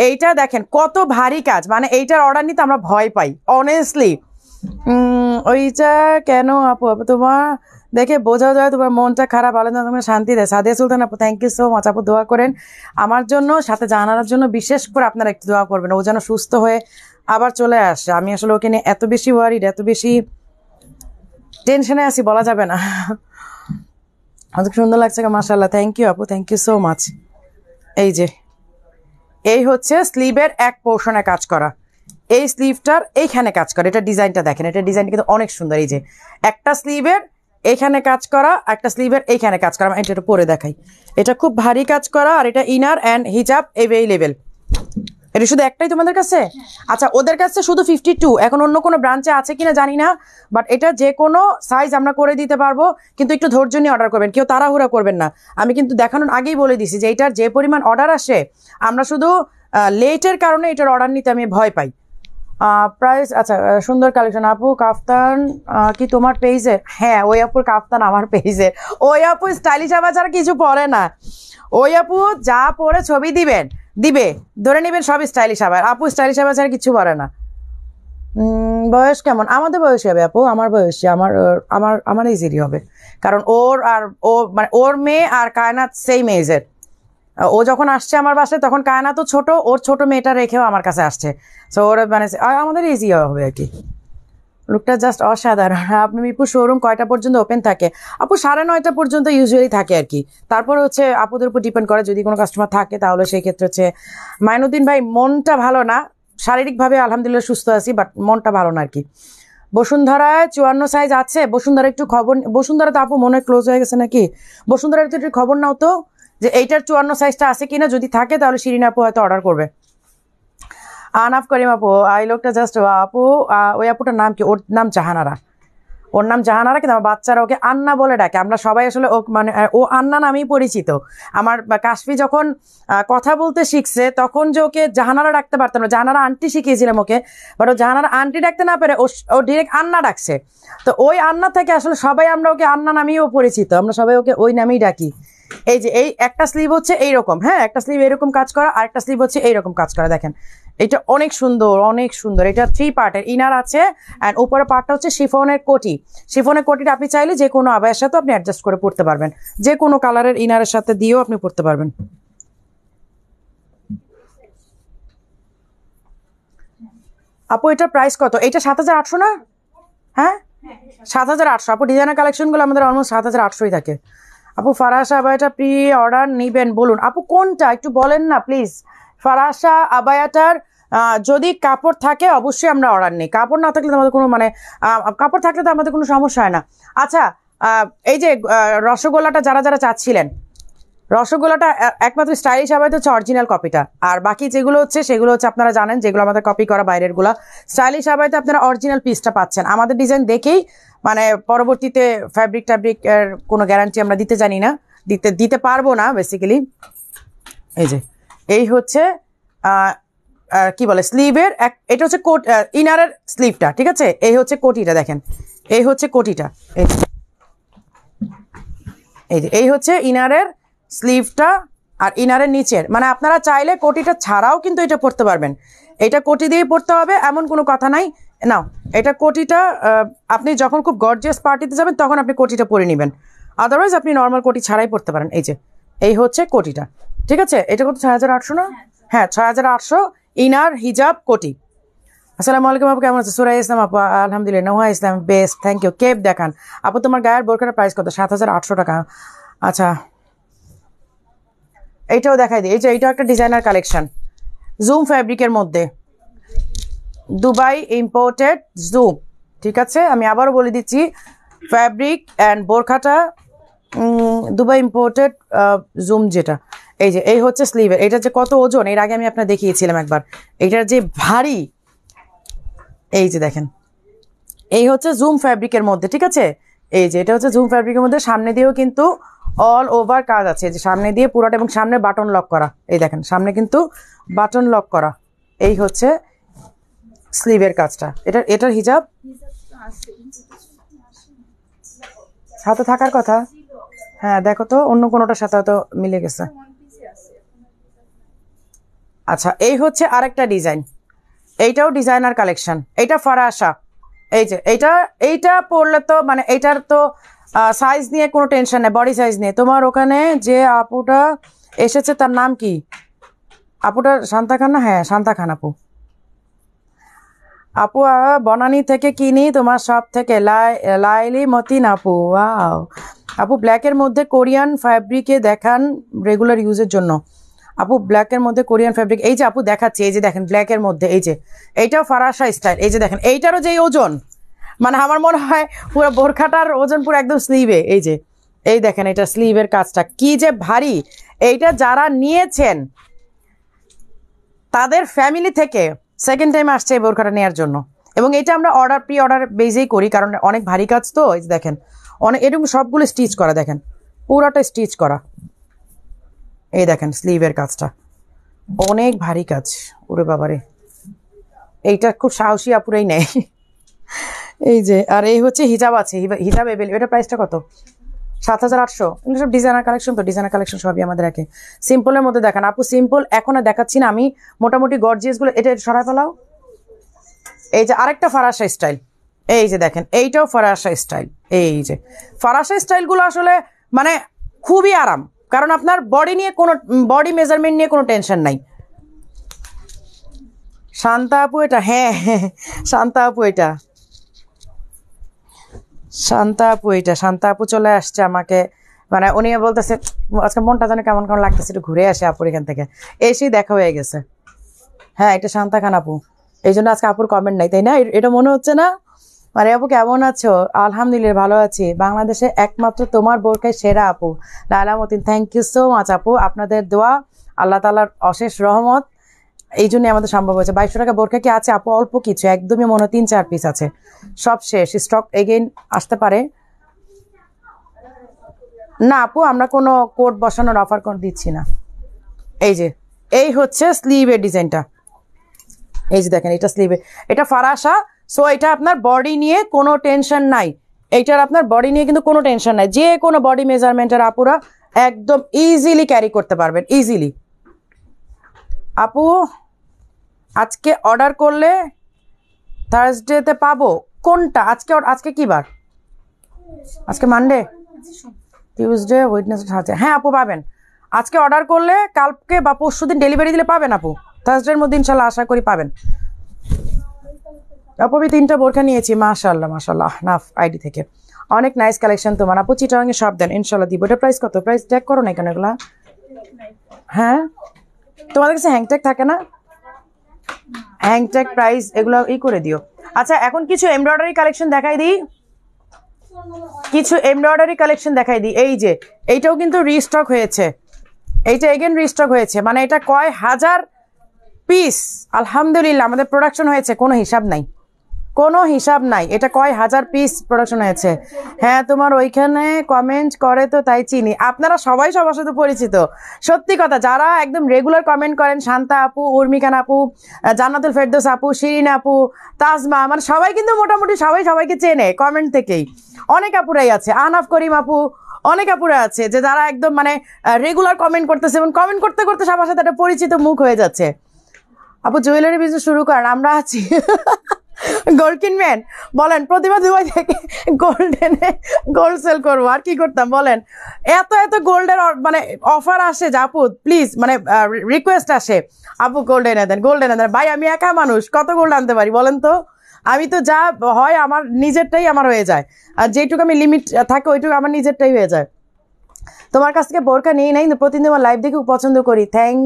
এইটা দেখেন কত ভারী কাজ মানে এইটার অর্ডার নিতে আমরা ভয় পাই অনেস্টলি ওইটা কেন আপু আপু তোমার দেখে বোঝা যায় তোমার মনটা খারাপ না তোমার শান্তি দেয় সাদিয়া সুলতান আপু থ্যাংক ইউ সো মাচ আপু দোয়া করেন আমার জন্য সাথে জানানোর জন্য বিশেষ করে আপনারা একটু দোয়া করবেন ও যেন সুস্থ হয়ে আবার চলে আসে আমি আসলে ওকে নিয়ে এত বেশি ওয়ারিড এত বেশি টেনশনে আছি বলা যাবে না অনেক সুন্দর লাগছে মাসাল্লাহ থ্যাংক ইউ আপু থ্যাংক ইউ সো মাচ এই যে এই হচ্ছে স্লিভের এক পোর্শনে কাজ করা এই স্লিভটার এইখানে কাজ করে এটা ডিজাইনটা দেখেন এটা ডিজাইনটা কিন্তু অনেক সুন্দর এই যে একটা স্লিভের এখানে কাজ করা একটা স্লিভের এইখানে কাজ করা এটা পরে দেখাই এটা খুব ভারী কাজ করা আর এটা ইনার অ্যান্ড হিজাব অ্যাভেইলেবেল এটা শুধু একটাই তোমাদের কাছে আচ্ছা ওদের কাছে শুধু ফিফটি টু এখন অন্য কোনো ব্রাঞ্চে আছে কিনা জানি না বাট এটা যে কোনো সাইজ আমরা করে দিতে পারবো কিন্তু একটু ধৈর্য নিয়ে অর্ডার করবেন কেউ তাড়াহুড়া করবেন না আমি কিন্তু দেখানোর আগেই বলে দিছি যে এটার যে পরিমাণ অর্ডার আসে আমরা শুধু লেটের কারণে এটার অর্ডার নিতে আমি ভয় পাই প্রাইস আচ্ছা সুন্দর কালেকশন আপু কাফতান কি তোমার পেজে হ্যাঁ ওই আপুর কাফতান আমার পেজের ওই আপু স্টাইলিশ আবার ছাড়া কিছু পরে না ওই আপু যা পরে ছবি দিবেন দিবে ধরে নেবেন সব স্টাইলিশ আবার আপু স্টাইলিশ আবার ছাড়া কিছু পরে না বয়স কেমন আমাদের বয়সী হবে আপু আমার বয়সী আমার আমার আমার এজেরই হবে কারণ ওর আর ও মানে ওর মেয়ে আর কায়নাথ সেই মেয়েজের ও যখন আসছে আমার বাসায় তখন কায়না তো ছোট ওর ছোট মেয়েটা রেখেও আমার কাছে আসছে সো ওর মানে আমাদের ইজি হবে আর কি লুকটা জাস্ট অসাধারণ আপনি মিপুর শোরুম কয়টা পর্যন্ত ওপেন থাকে আপু সাড়ে নয়টা পর্যন্ত ইউজুয়ালি থাকে আর কি তারপর হচ্ছে আপুদের উপর ডিপেন্ড করে যদি কোনো কাস্টমার থাকে তাহলে সেই ক্ষেত্রে হচ্ছে মাইনুদ্দিন ভাই মনটা ভালো না শারীরিকভাবে আলহামদুলিল্লাহ সুস্থ আছি বাট মনটা ভালো না আর কি বসুন্ধরায় চুয়ান্ন সাইজ আছে বসুন্ধরা একটু খবর বসুন্ধরা তো আপু মনে ক্লোজ হয়ে গেছে নাকি বসুন্ধরা একটু খবর নাও তো যে এইটার চুয়ান্ন সাইজটা আছে কিনা যদি থাকে তাহলে শিরিন আপু হয়তো অর্ডার করবে আনাফ করিম আপু আই লোকটা জাস্ট আপু ওই আপুটার নাম কি ওর নাম জাহানারা ওর নাম জাহানারা কিন্তু আমার বাচ্চারা ওকে আন্না বলে ডাকে আমরা সবাই আসলে ও মানে ও আন্না নামেই পরিচিত আমার কাশফি যখন কথা বলতে শিখছে তখন যে ওকে জাহানারা ডাকতে পারতাম না জাহানারা আন্টি শিখিয়েছিলাম ওকে বাট ও জাহানারা আন্টি ডাকতে না পেরে ও ও ডিরেক্ট আন্না ডাকছে তো ওই আন্না থেকে আসলে সবাই আমরা ওকে আন্না ও পরিচিত আমরা সবাই ওকে ওই নামেই ডাকি এই যে এই একটা স্লিভ হচ্ছে এইরকম হ্যাঁ একটা স্লিভ এরকম কাজ করা আর একটা স্লিভ হচ্ছে এইরকম কাজ করা দেখেন এটা অনেক সুন্দর অনেক সুন্দর এটা থ্রি পার্টের ইনার আছে অ্যান্ড উপরের পার্টটা হচ্ছে শিফনের কোটি শিফনের কোটিটা আপনি চাইলে যে কোনো আবায়ের সাথে আপনি অ্যাডজাস্ট করে পড়তে পারবেন যে কোনো কালারের ইনারের সাথে দিয়েও আপনি পড়তে পারবেন আপু এটার প্রাইস কত এটা সাত হাজার আটশো না হ্যাঁ সাত হাজার আটশো আপু ডিজাইনার কালেকশনগুলো আমাদের অলমোস্ট সাত হাজার আটশোই থাকে আপু ফারাসা আবায়াটা প্রি অর্ডার নিবেন বলুন আপু কোনটা একটু বলেন না প্লিজ ফারাসা আবায়াটার যদি কাপড় থাকে অবশ্যই আমরা অর্ডার নিই কাপড় না থাকলে তো আমাদের কোনো মানে কাপড় থাকলে তো আমাদের কোনো সমস্যা হয় না আচ্ছা এই যে রসগোল্লাটা যারা যারা চাচ্ছিলেন রসগোল্লাটা একমাত্র স্টাইলিশ হবে হচ্ছে অরিজিনাল কপিটা আর বাকি যেগুলো হচ্ছে সেগুলো হচ্ছে আপনারা জানেন যেগুলো আমাদের কপি করা গুলো স্টাইলিশ তো আপনারা অরিজিনাল পিসটা পাচ্ছেন আমাদের ডিজাইন দেখেই মানে পরবর্তীতে ফ্যাব্রিক ট্যাব্রিক এর কোনো গ্যারান্টি আমরা দিতে জানি না দিতে দিতে পারবো না বেসিক্যালি এই যে এই হচ্ছে কি বলে স্লিভের এক এটা হচ্ছে কোট ইনারের স্লিভটা ঠিক আছে এই হচ্ছে কোটিটা দেখেন এই হচ্ছে কোটিটা এই এই হচ্ছে ইনারের স্লিভটা আর ইনারের নিচের মানে আপনারা চাইলে কোটিটা ছাড়াও কিন্তু এটা পড়তে পারবেন এটা কোটি দিয়ে পড়তে হবে এমন কোনো কথা নাই নাও এটা কোটিটা আপনি যখন খুব গর্জিয়াস পার্টিতে যাবেন তখন আপনি কোটিটা পরে নেবেন আদারওয়াইজ আপনি নর্মাল কোটি ছাড়াই পড়তে পারেন এই যে এই হচ্ছে কোটিটা ঠিক আছে এটা কত ছয় হাজার আটশো না হ্যাঁ ছয় হাজার আটশো ইনার হিজাব কোটি আসসালামু আলাইকুম আপু কেমন আছে সুরাই ইসলাম আপু আলহামদুলিল্লাহ Noha Islam best thank you cape দেখান আপু তোমার গায়ের বোরখার প্রাইস কত সাত হাজার আটশো টাকা আচ্ছা এটাও দেখাই দিই এই যে এইটাও একটা ডিজাইনার কালেকশন জুম ফ্যাব্রিকের মধ্যে দুবাই ইম্পোর্টেড জুম ঠিক আছে আমি আবারও বলে দিচ্ছি ফ্যাব্রিক অ্যান্ড বোরখাটা দুবাই ইম্পোর্টেড জুম যেটা এই যে এই হচ্ছে স্লিভের এটা যে কত ওজন এর আগে আমি আপনার দেখিয়েছিলাম একবার এটার যে ভারী এই যে দেখেন এই হচ্ছে জুম ফ্যাব্রিকের মধ্যে ঠিক আছে এই যে এটা হচ্ছে জুম ফ্যাব্রিকের মধ্যে সামনে দিয়েও কিন্তু অল ওভার কাজ আছে যে সামনে দিয়ে পুরোটা এবং সামনে বাটন লক করা এই দেখেন সামনে কিন্তু বাটন লক করা এই হচ্ছে স্লিভের কাজটা এটা এটার হিজাব সাথে থাকার কথা হ্যাঁ দেখো তো অন্য কোনোটার সাথে হয়তো মিলে গেছে আচ্ছা এই হচ্ছে আরেকটা ডিজাইন এইটাও ডিজাইনার কালেকশন এইটা ফরাসা এই যে এইটা এইটা পড়লে তো মানে এইটার তো সাইজ নিয়ে কোনো টেনশন নেই বডি সাইজ নিয়ে তোমার ওখানে যে আপুটা এসেছে তার নাম কি আপুটা শান্তা হ্যাঁ শান্তা খান আপু আপু বনানি থেকে কিনি তোমার সব থেকে লাইলি মতিন আপু ওয়াও আপু ব্ল্যাকের মধ্যে কোরিয়ান ফ্যাব্রিকে দেখান রেগুলার ইউজের জন্য আপু ব্ল্যাকের মধ্যে কোরিয়ান ফ্যাব্রিক এই যে আপু দেখাচ্ছে এই যে দেখেন ব্ল্যাকের মধ্যে এই যে এইটাও ফারাসা স্টাইল এই যে দেখেন এইটারও যেই ওজন মানে আমার মনে হয় পুরো বোরখাটার ওজন পুরো একদম স্লিভে এই যে এই দেখেন এটা স্লিভের কাজটা কি যে ভারী এইটা যারা নিয়েছেন তাদের ফ্যামিলি থেকে সেকেন্ড টাইম আসছে এই বোরখাটা নেওয়ার জন্য এবং এটা আমরা অর্ডার প্রি অর্ডার বেজেই করি কারণ অনেক ভারী কাজ তো এই দেখেন অনেক এরকম সবগুলো স্টিচ করা দেখেন পুরোটা স্টিচ করা এই দেখেন স্লিভের কাজটা অনেক ভারী কাজ ওরে বাবারে এইটা খুব সাহসী আপুরাই নেয় এই যে আর এই হচ্ছে হিজাব আছে হিজাব এবেল এটা প্রাইসটা কত সাত হাজার আটশো এগুলো সব ডিজাইনার কালেকশন তো ডিজাইনার কালেকশন সবই আমাদের একে সিম্পলের মধ্যে দেখান আপু সিম্পল এখনও দেখাচ্ছি না আমি মোটামুটি গর্জিয়াসগুলো এটা সরাই ফেলাও এই যে আরেকটা ফারাসা স্টাইল এই যে দেখেন এইটাও ফারাসা স্টাইল এই যে ফারাসা স্টাইলগুলো আসলে মানে খুবই আরাম কারণ আপনার বডি নিয়ে কোনো বডি মেজারমেন্ট নিয়ে কোনো টেনশন নাই শান্তা আপু এটা হ্যাঁ, হ্যাঁ, হ্যাঁ শান্তা আপু এটা শান্তা আপু এটা শান্তা আপু চলে আসছে আমাকে মানে উনি বলতেছে আজকে মনটা যেন কেমন কেমন লাগতেছে একটু ঘুরে আসে আপুর এখান থেকে এসেই দেখা হয়ে গেছে হ্যাঁ এটা শান্তা খান আপু এই জন্য আজকে আপুর কমেন্ট নাই তাই না এটা মনে হচ্ছে না মানে আপু কেমন আছো আলহামদুলিল্লাহ ভালো আছি বাংলাদেশে একমাত্র তোমার বোরকাই সেরা আপু লালামতিন Matin thank you so much আপু আপনাদের দোয়া আল্লাহ তালার অশেষ রহমত এই জন্য আমাদের সম্ভব হয়েছে বাইশশো টাকা বোরখা কি আছে আপু অল্প কিছু একদমই মনে তিন চার পিস আছে সব শেষ স্টক এগেইন আসতে পারে না আপু আমরা কোনো কোট বসানোর অফার দিচ্ছি না এই যে এই হচ্ছে স্লিভের ডিজাইনটা এই যে দেখেন এটা স্লিভে এটা ফারাসা সো এটা আপনার বডি নিয়ে কোনো টেনশন নাই এইটার আপনার বডি নিয়ে কিন্তু কোনো টেনশন নাই যে কোনো বডি মেজারমেন্টের আপুরা একদম ইজিলি ক্যারি করতে পারবেন ইজিলি আপু আজকে অর্ডার করলে থার্সডেতে পাবো কোনটা আজকে আজকে কী বার আজকে মানডে টিউসডে উইটনেসডে আছে হ্যাঁ আপু পাবেন আজকে অর্ডার করলে কালকে বা পরশু দিন ডেলিভারি দিলে পাবেন আপু থার্সডের মধ্যে ইনশাল্লাহ আশা করি পাবেন আপু আমি তিনটা বোরখা নিয়েছি মাশাল্লাহ মাশাল্লাহ নাফ আইডি থেকে অনেক নাইস কালেকশন তোমার আপু চিটাঙ্গে সব দেন ইনশাল্লাহ দিব এটা প্রাইস কত প্রাইস ট্যাগ করো না কেন এগুলা হ্যাঁ তোমাদের কাছে হ্যাংট্যাগ থাকে না হ্যাংট্যাগ প্রাইস এগুলো ই করে দিও আচ্ছা এখন কিছু এমব্রয়ডারি কালেকশন দেখাই দিই কিছু এমব্রয়ডারি কালেকশন দেখাই দিই এই যে এইটাও কিন্তু রিস্টক হয়েছে এইটা এগেন রিস্টক হয়েছে মানে এটা কয় হাজার পিস আলহামদুলিল্লাহ আমাদের প্রোডাকশন হয়েছে কোনো হিসাব নাই কোনো হিসাব নাই এটা কয় হাজার পিস প্রোডাকশন হয়েছে হ্যাঁ তোমার ওইখানে কমেন্ট করে তো তাই চিনি আপনারা সবাই সবার সাথে পরিচিত সত্যি কথা যারা একদম রেগুলার কমেন্ট করেন শান্তা আপু উর্মিকান আপু জান্নাতুল ফেরদোস আপু শিরিন আপু তাজমা মানে সবাই কিন্তু মোটামুটি সবাই সবাইকে চেনে কমেন্ট থেকেই অনেক আপুরাই আছে আহনাফ করিম আপু অনেক আপুরা আছে যে যারা একদম মানে রেগুলার কমেন্ট করতেছে এবং কমেন্ট করতে করতে সবার সাথে একটা পরিচিত মুখ হয়ে যাচ্ছে আপু জুয়েলারি বিজনেস শুরু করেন আমরা আছি গোল্ড ম্যান বলেন প্রতিভা দুবাই থেকে গোল্ডেনে গোল্ড সেল করবো আর কি করতাম বলেন এত এত গোল্ডের মানে অফার আসে জাপু প্লিজ মানে রিকোয়েস্ট আসে আপু গোল্ড এনে দেন গোল্ড এনে দেন ভাই আমি একা মানুষ কত গোল্ড আনতে পারি বলেন তো আমি তো যা হয় আমার নিজেরটাই আমার হয়ে যায় আর যেটুকু আমি লিমিট থাকে ওইটুকু আমার নিজেরটাই হয়ে যায় তোমার কাছ থেকে বোরকা নিয়ে নাই প্রতিদিন আমার লাইভ দেখে পছন্দ করি থ্যাংক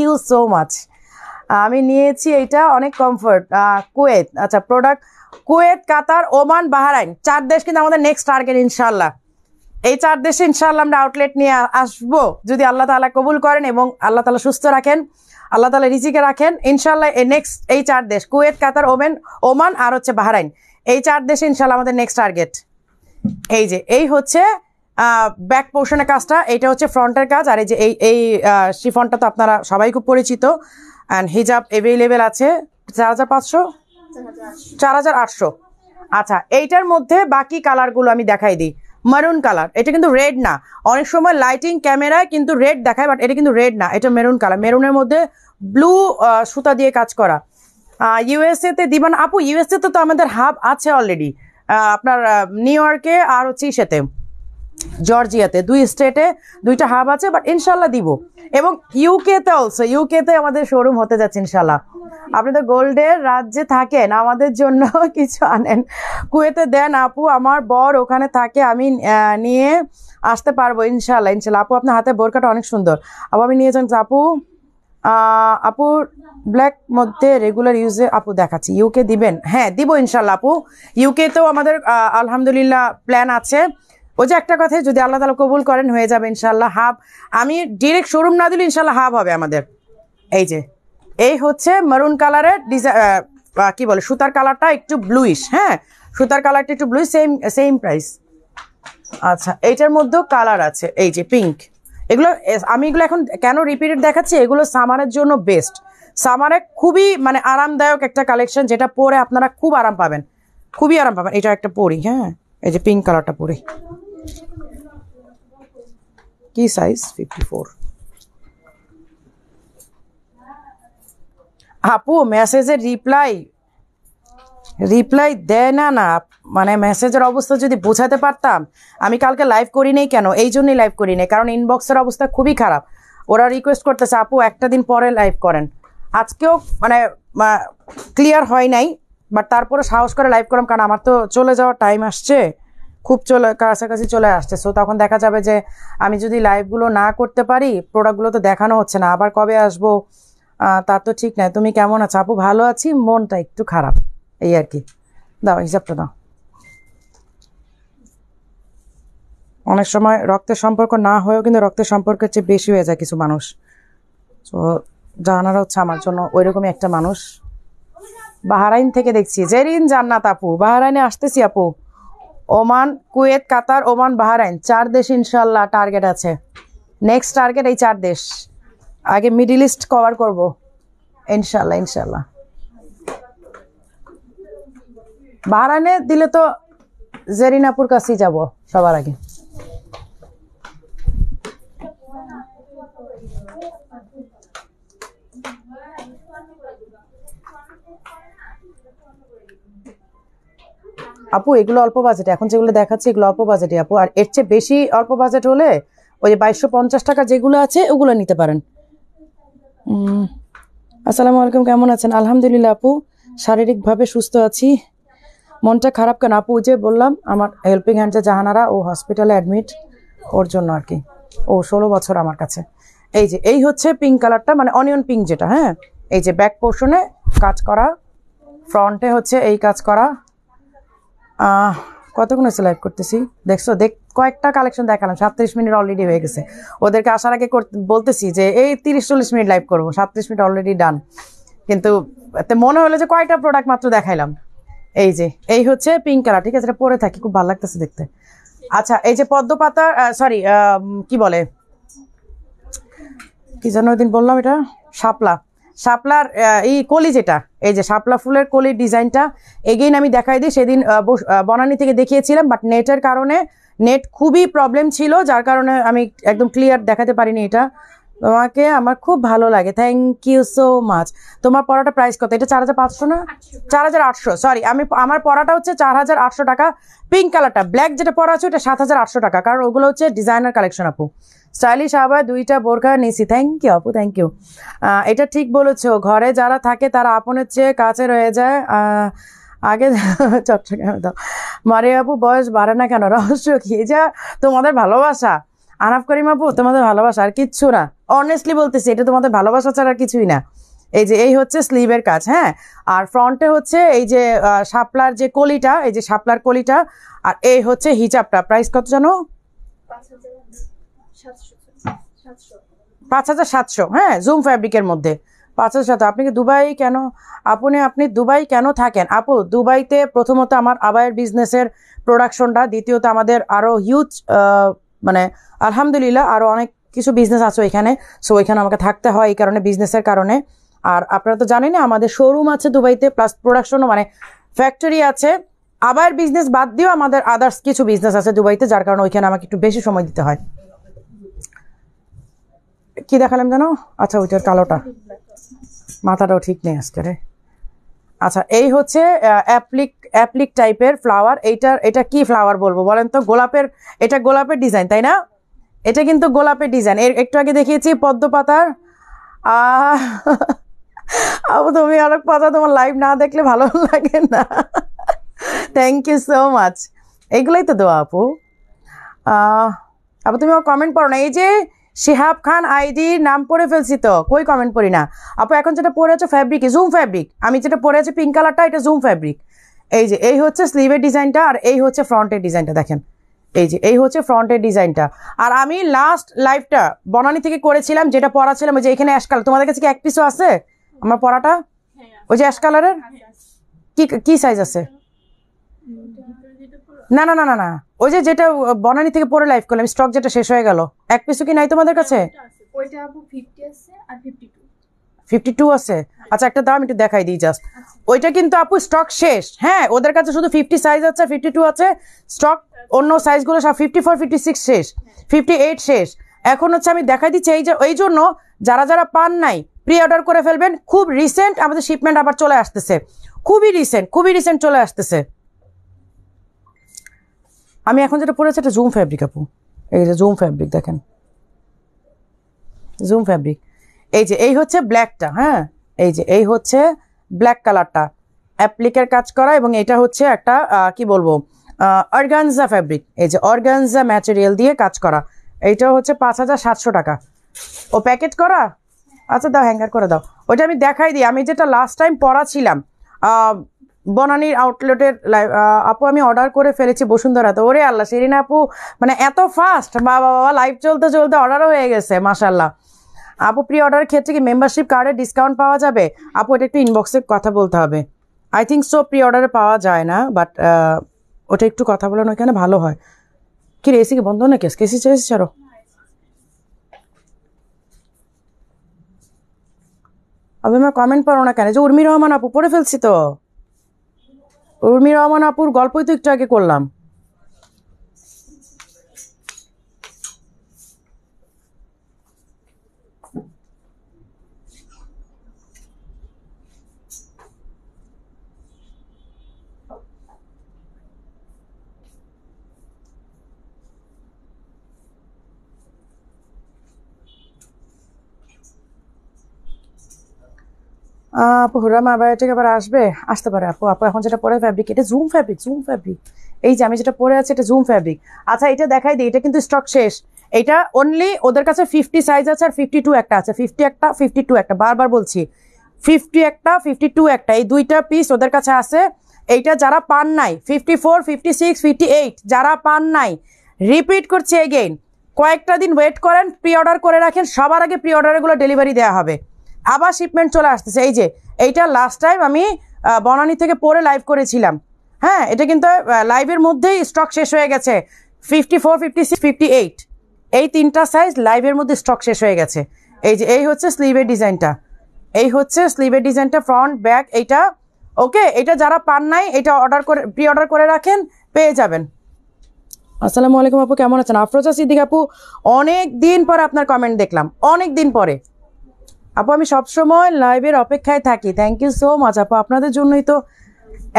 ইউ সো মাচ আমি নিয়েছি এইটা অনেক কমফোর্ট কুয়েত আচ্ছা product Kuwait Qatar Oman Bahrain চার দেশ কিন্তু আমাদের নেক্সট টার্গেট ইনশাল্লাহ এই চার দেশে ইনশাল্লাহ আমরা আউটলেট নিয়ে আসবো যদি আল্লাহ তালা কবুল করেন এবং আল্লাহ তালা সুস্থ রাখেন আল্লাহ তালা রিজিকে রাখেন ইনশাল্লাহ এই নেক্সট এই চার দেশ কুয়েত কাতার ওমেন ওমান আর হচ্ছে বাহারাইন এই চার দেশে ইনশাল্লাহ আমাদের নেক্সট টার্গেট এই যে এই হচ্ছে ব্যাক পোর্শনের কাজটা এটা হচ্ছে ফ্রন্টের কাজ আর এই যে এই এই শিফনটা তো আপনারা সবাই খুব পরিচিত অ্যান্ড হিজাব অ্যাভেলেবেল আছে চার হাজার পাঁচশো চার হাজার আটশো আচ্ছা এইটার মধ্যে বাকি কালারগুলো আমি দেখাই দিই মেরুন কালার এটা কিন্তু রেড না অনেক সময় লাইটিং ক্যামেরায় কিন্তু রেড দেখায় বাট এটা কিন্তু রেড না এটা মেরুন কালার মেরুনের মধ্যে ব্লু সুতা দিয়ে কাজ করা ইউএসএতে দিবান আপু ইউএসএতে তো আমাদের হাব আছে অলরেডি আপনার নিউ ইয়র্কে আর হচ্ছে ইসেতে জর্জিয়াতে দুই স্টেটে দুইটা হাব আছে বাট ইনশাল্লাহ দিব এবং ইউকেতে অলসো ইউকেতে আমাদের শোরুম হতে যাচ্ছে ইনশাল্লাহ আপনি তো গোল্ডের রাজ্যে থাকেন আমাদের জন্য কিছু আনেন কুয়েতে দেন আপু আমার বর ওখানে থাকে আমি নিয়ে আসতে পারবো ইনশাল্লাহ ইনশাল্লাহ আপু আপনার হাতে বোরকাটা অনেক সুন্দর আপু আমি নিয়ে যান আপু আপু ব্ল্যাক মধ্যে রেগুলার ইউজে আপু দেখাচ্ছি ইউকে দিবেন হ্যাঁ দিব ইনশাল্লাহ আপু ইউকেতেও আমাদের আলহামদুলিল্লাহ প্ল্যান আছে ও যে একটা কথা যদি আল্লাহ তালা কবুল করেন হয়ে যাবে ইনশাল্লাহ হাব আমি ডিরেক্ট শোরুম না দিলে ইনশাল্লাহ হাব হবে আমাদের এই যে এই হচ্ছে মারুন কালারের ডিজাইন কি বলে সুতার কালারটা একটু ব্লুইশ হ্যাঁ সুতার কালারটা একটু ব্লুইশ সেম সেম প্রাইস আচ্ছা এইটার মধ্যেও কালার আছে এই যে পিঙ্ক এগুলো আমি এগুলো এখন কেন রিপিটেড দেখাচ্ছি এগুলো সামারের জন্য বেস্ট সামারে খুবই মানে আরামদায়ক একটা কালেকশন যেটা পরে আপনারা খুব আরাম পাবেন খুবই আরাম পাবেন এটা একটা পরি হ্যাঁ এই যে পিঙ্ক কালারটা পরি কি সাইজ ফিফটি ফোর আপু মেসেজের রিপ্লাই রিপ্লাই দেয় না না মানে মেসেজের অবস্থা যদি বোঝাতে পারতাম আমি কালকে লাইভ করি নেই কেন এই জন্যই লাইভ করি নেই কারণ ইনবক্সের অবস্থা খুবই খারাপ ওরা রিকোয়েস্ট করতেছে আপু একটা দিন পরে লাইভ করেন আজকেও মানে ক্লিয়ার হয় নাই বাট তারপরে সাহস করে লাইভ করলাম কারণ আমার তো চলে যাওয়ার টাইম আসছে খুব চলে কাছাকাছি চলে আসছে সো তখন দেখা যাবে যে আমি যদি লাইভগুলো না করতে পারি প্রোডাক্টগুলো তো দেখানো হচ্ছে না আবার কবে আসবো তার তো ঠিক নাই তুমি কেমন আছো আপু ভালো আছি মনটা একটু খারাপ এই আর কি দাও হিসাবটা দাও অনেক সময় রক্তের সম্পর্ক না হয়েও কিন্তু রক্তের সম্পর্কের চেয়ে বেশি হয়ে যায় কিছু মানুষ তো জানার হচ্ছে আমার জন্য ওইরকমই একটা মানুষ বাহারাইন থেকে দেখছি জেরিন জান্নাত আপু বাহারাইনে আসতেছি আপু Oman Kuwait Qatar Oman Bahrain চার দেশ ইনশাল্লাহ টার্গেট আছে নেক্সট টার্গেট এই চার দেশ আগে মিডিল ইস্ট কভার করবো ইনশাল্লাহ ইনশাল্লাহ বাহারাইনে দিলে তো জেরিনাপুর কাছেই যাব সবার আগে আপু এগুলো অল্প বাজেট এখন যেগুলো দেখাচ্ছি এগুলো অল্প বাজেটে আপু আর এর চেয়ে বেশি অল্প বাজেট হলে ওই যে বাইশশো পঞ্চাশ টাকা যেগুলো আছে ওগুলো নিতে পারেন আসসালামু আলাইকুম কেমন আছেন আলহামদুলিল্লাহ আপু শারীরিকভাবে সুস্থ আছি মনটা খারাপ কেন আপু যে বললাম আমার হেল্পিং হ্যান্ড যে জাহানারা ও হসপিটালে অ্যাডমিট ওর জন্য আর কি ও ষোলো বছর আমার কাছে এই যে এই হচ্ছে পিঙ্ক কালারটা মানে অনিয়ন পিঙ্ক যেটা হ্যাঁ এই যে ব্যাক পোর্শনে কাজ করা ফ্রন্টে হচ্ছে এই কাজ করা কতক্ষণ সিলেক্ট লাইভ করতেছি দেখছো দেখ কয়েকটা কালেকশন দেখালাম সাতত্রিশ মিনিট অলরেডি হয়ে গেছে ওদেরকে আসার আগে বলতেছি যে এই তিরিশ চল্লিশ মিনিট লাইভ করবো সাতত্রিশ মিনিট অলরেডি ডান কিন্তু মনে হলো যে কয়টা প্রোডাক্ট মাত্র দেখাইলাম এই যে এই হচ্ছে পিঙ্ক কালার ঠিক আছে এটা পরে থাকি খুব ভালো লাগতেছে দেখতে আচ্ছা এই যে পদ্ম পাতা সরি কি বলে কি যেন ওই দিন বললাম এটা শাপলা শাপলার এই কলি যেটা এই যে শাপলা ফুলের কলির ডিজাইনটা এগেইন আমি দেখাই দিই সেদিন বনানি থেকে দেখিয়েছিলাম বাট নেটের কারণে নেট খুবই প্রবলেম ছিল যার কারণে আমি একদম ক্লিয়ার দেখাতে পারিনি এটা তোমাকে আমার খুব ভালো লাগে থ্যাংক ইউ সো মাচ তোমার পড়াটা প্রাইস কত এটা চার হাজার পাঁচশো না চার হাজার আটশো সরি আমি আমার পড়াটা হচ্ছে চার হাজার আটশো টাকা পিঙ্ক কালারটা ব্ল্যাক যেটা পরা আছে ওটা সাত হাজার আটশো টাকা কারণ ওগুলো হচ্ছে ডিজাইনার কালেকশন আপু স্টাইলিশ আবার দুইটা বোরখা নিছি থ্যাংক ইউ আপু থ্যাংক ইউ এটা ঠিক বলেছো ঘরে যারা থাকে তারা আপনের চেয়ে কাছে রয়ে যায় আগে চট্টগ্রামে দাও মারে আপু বয়স বাড়ে না কেন রহস্য কি যা তোমাদের ভালোবাসা আনাফ করিম আপু তোমাদের ভালোবাসা আর কিচ্ছু না অনেস্টলি বলতেছি এটা তোমাদের ভালোবাসা ছাড়া কিছুই না এই যে এই হচ্ছে স্লিভের কাজ হ্যাঁ আর ফ্রন্টে হচ্ছে এই যে সাপলার যে কলিটা এই যে সাপলার কলিটা আর এই হচ্ছে হিজাবটা প্রাইস কত জানো পাঁচ হাজার সাতশো হ্যাঁ জুম ফ্যাব্রিকের মধ্যে পাঁচ হাজার সাতশো আপনি কি দুবাই কেন আপনি আপনি দুবাই কেন থাকেন আপু দুবাইতে প্রথমত আমার আবায়ের বিজনেসের প্রোডাকশনটা দ্বিতীয়ত আমাদের আরও হিউজ মানে আলহামদুলিল্লাহ আরও অনেক কিছু বিজনেস আছে ওইখানে সো ওইখানে আমাকে থাকতে হয় এই কারণে বিজনেসের কারণে আর আপনারা তো জানেন না আমাদের শোরুম আছে দুবাইতে প্লাস প্রোডাকশনও মানে ফ্যাক্টরি আছে আবার বিজনেস বাদ দিয়েও আমাদের আদার্স কিছু বিজনেস আছে দুবাইতে যার কারণে ওইখানে আমাকে একটু বেশি সময় দিতে হয় কি দেখালাম জানো আচ্ছা ওইটার কালোটা মাথাটাও ঠিক নেই আজকে রে আচ্ছা এই হচ্ছে অ্যাপ্লিক অ্যাপ্লিক টাইপের ফ্লাওয়ার এইটার এটা কি ফ্লাওয়ার বলবো বলেন তো গোলাপের এটা গোলাপের ডিজাইন তাই না এটা কিন্তু গোলাপের ডিজাইন এর একটু আগে দেখিয়েছি পদ্ম পাতার আবু তুমি অনেক পাতা তোমার লাইভ না দেখলে ভালো লাগে না থ্যাংক ইউ সো মাচ এগুলোই তো দেওয়া আপু আপু তুমি কমেন্ট পড়ো না এই যে শিহাব খান আইডি নাম পড়ে ফেলছি তো কই কমেন্ট পড়ি না আপু এখন যেটা পরে আছে ফ্যাব্রিক জুম ফ্যাব্রিক আমি যেটা পরে আছে পিঙ্ক কালারটা এটা জুম ফ্যাব্রিক এই যে এই হচ্ছে স্লিভের ডিজাইনটা আর এই হচ্ছে ফ্রন্টের ডিজাইনটা দেখেন এই যে এই হচ্ছে ফ্রন্টের ডিজাইনটা আর আমি লাস্ট লাইফটা বনানি থেকে করেছিলাম যেটা পরা ছিলাম ওই যে এখানে অ্যাশ কালার তোমাদের কাছে কি এক পিসও আছে আমার পরাটা হ্যাঁ, ওই যে অ্যাশ কালারের কি কি সাইজ আছে না না না না না ওই যে যেটা বনানি থেকে পরে লাইফ করলাম স্টক যেটা শেষ হয়ে গেল এক পিসও কি নাই তোমাদের কাছে ফিফটি হ্যাঁ, টু আছে হ্যাঁ। আচ্ছা একটা দাম একটু দেখাই দিই জাস্ট ওইটা কিন্তু আপু স্টক শেষ হ্যাঁ ওদের কাছে শুধু ফিফটি সাইজ আছে ফিফটি টু আছে স্টক অন্য সাইজগুলো সব ফিফটি ফোর ফিফটি সিক্স শেষ ফিফটি এইট শেষ এখন হচ্ছে আমি দেখাই দিচ্ছি এই যে ওই জন্য যারা যারা পান নাই প্রি অর্ডার করে ফেলবেন খুব রিসেন্ট আমাদের শিপমেন্ট আবার চলে আসতেছে খুবই রিসেন্ট খুবই রিসেন্ট চলে আসতেছে আমি এখন যেটা পরেছি এটা জুম ফ্যাব্রিক আপু এই যে জুম ফ্যাব্রিক দেখেন জুম ফ্যাব্রিক এই যে এই হচ্ছে ব্ল্যাকটা হ্যাঁ এই যে এই হচ্ছে ব্ল্যাক কালারটা অ্যাপ্লিকের কাজ করা এবং এটা হচ্ছে একটা কি বলবো অর্গানজা ফ্যাব্রিক এই যে অর্গানজা ম্যাটেরিয়াল দিয়ে কাজ করা এইটা হচ্ছে পাঁচ হাজার সাতশো টাকা ও প্যাকেট করা আচ্ছা দাও হ্যাঙ্গার করে দাও ওইটা আমি দেখাই দিই আমি যেটা লাস্ট টাইম পড়া ছিলাম বনানির আউটলেটের আপু আমি অর্ডার করে ফেলেছি বসুন্ধরা তো ওরে আল্লাহ সেরিনা আপু মানে এত ফাস্ট বাবা বাবা লাইভ চলতে চলতে অর্ডারও হয়ে গেছে মাসাল্লাহ আপু প্রি অর্ডারের ক্ষেত্রে কি মেম্বারশিপ কার্ডে ডিসকাউন্ট পাওয়া যাবে আপু এটা একটু ইনবক্সে কথা বলতে হবে আই থিঙ্ক সো প্রি অর্ডারে পাওয়া যায় না বাট ওটা একটু কথা বলেন ওইখানে ভালো হয় কি রে এসি কি না কেস কেসি চেয়েছি ছাড়ো আপনি আমার কমেন্ট পারো না কেন যে উর্মি রহমান আপু পড়ে ফেলছি তো উর্মি রহমান আপুর গল্পই তো একটু আগে করলাম আপু হুরাম আবায়োটিক আবার আসবে আসতে পারে আপু আপু এখন যেটা পরে ফ্যাব্রিক এটা জুম ফ্যাব্রিক জুম ফ্যাব্রিক এই যে আমি যেটা পরে আছি এটা জুম ফ্যাব্রিক আচ্ছা এটা দেখাই দিই এটা কিন্তু স্টক শেষ এটা অনলি ওদের কাছে ফিফটি সাইজ আছে আর ফিফটি টু একটা আছে ফিফটি একটা ফিফটি টু একটা বারবার বলছি ফিফটি একটা ফিফটি টু একটা এই দুইটা পিস ওদের কাছে আছে এইটা যারা পান নাই fifty four fifty six fifty eight যারা পান নাই রিপিট করছি এগেইন কয়েকটা দিন ওয়েট করেন প্রি অর্ডার করে রাখেন সবার আগে প্রি অর্ডারগুলো ডেলিভারি দেওয়া হবে আবার শিপমেন্ট চলে আসতেছে এই যে এইটা লাস্ট টাইম আমি বনানি থেকে পরে লাইভ করেছিলাম হ্যাঁ এটা কিন্তু লাইভের মধ্যেই স্টক শেষ হয়ে গেছে fifty four fifty six fifty eight এই তিনটা সাইজ লাইভের মধ্যে স্টক শেষ হয়ে গেছে এই যে এই হচ্ছে স্লিভের ডিজাইনটা এই হচ্ছে স্লিভের ডিজাইনটা ফ্রন্ট ব্যাক এইটা ওকে এটা যারা পান নাই এটা অর্ডার করে প্রি অর্ডার করে রাখেন পেয়ে যাবেন আসসালামু আলাইকুম আপু কেমন আছেন আফরোজা সিদ্দিক আপু অনেক দিন পরে আপনার কমেন্ট দেখলাম অনেক দিন পরে আপু আমি সবসময় লাইভের অপেক্ষায় থাকি থ্যাংক ইউ সো মাচ আপু আপনাদের জন্যই তো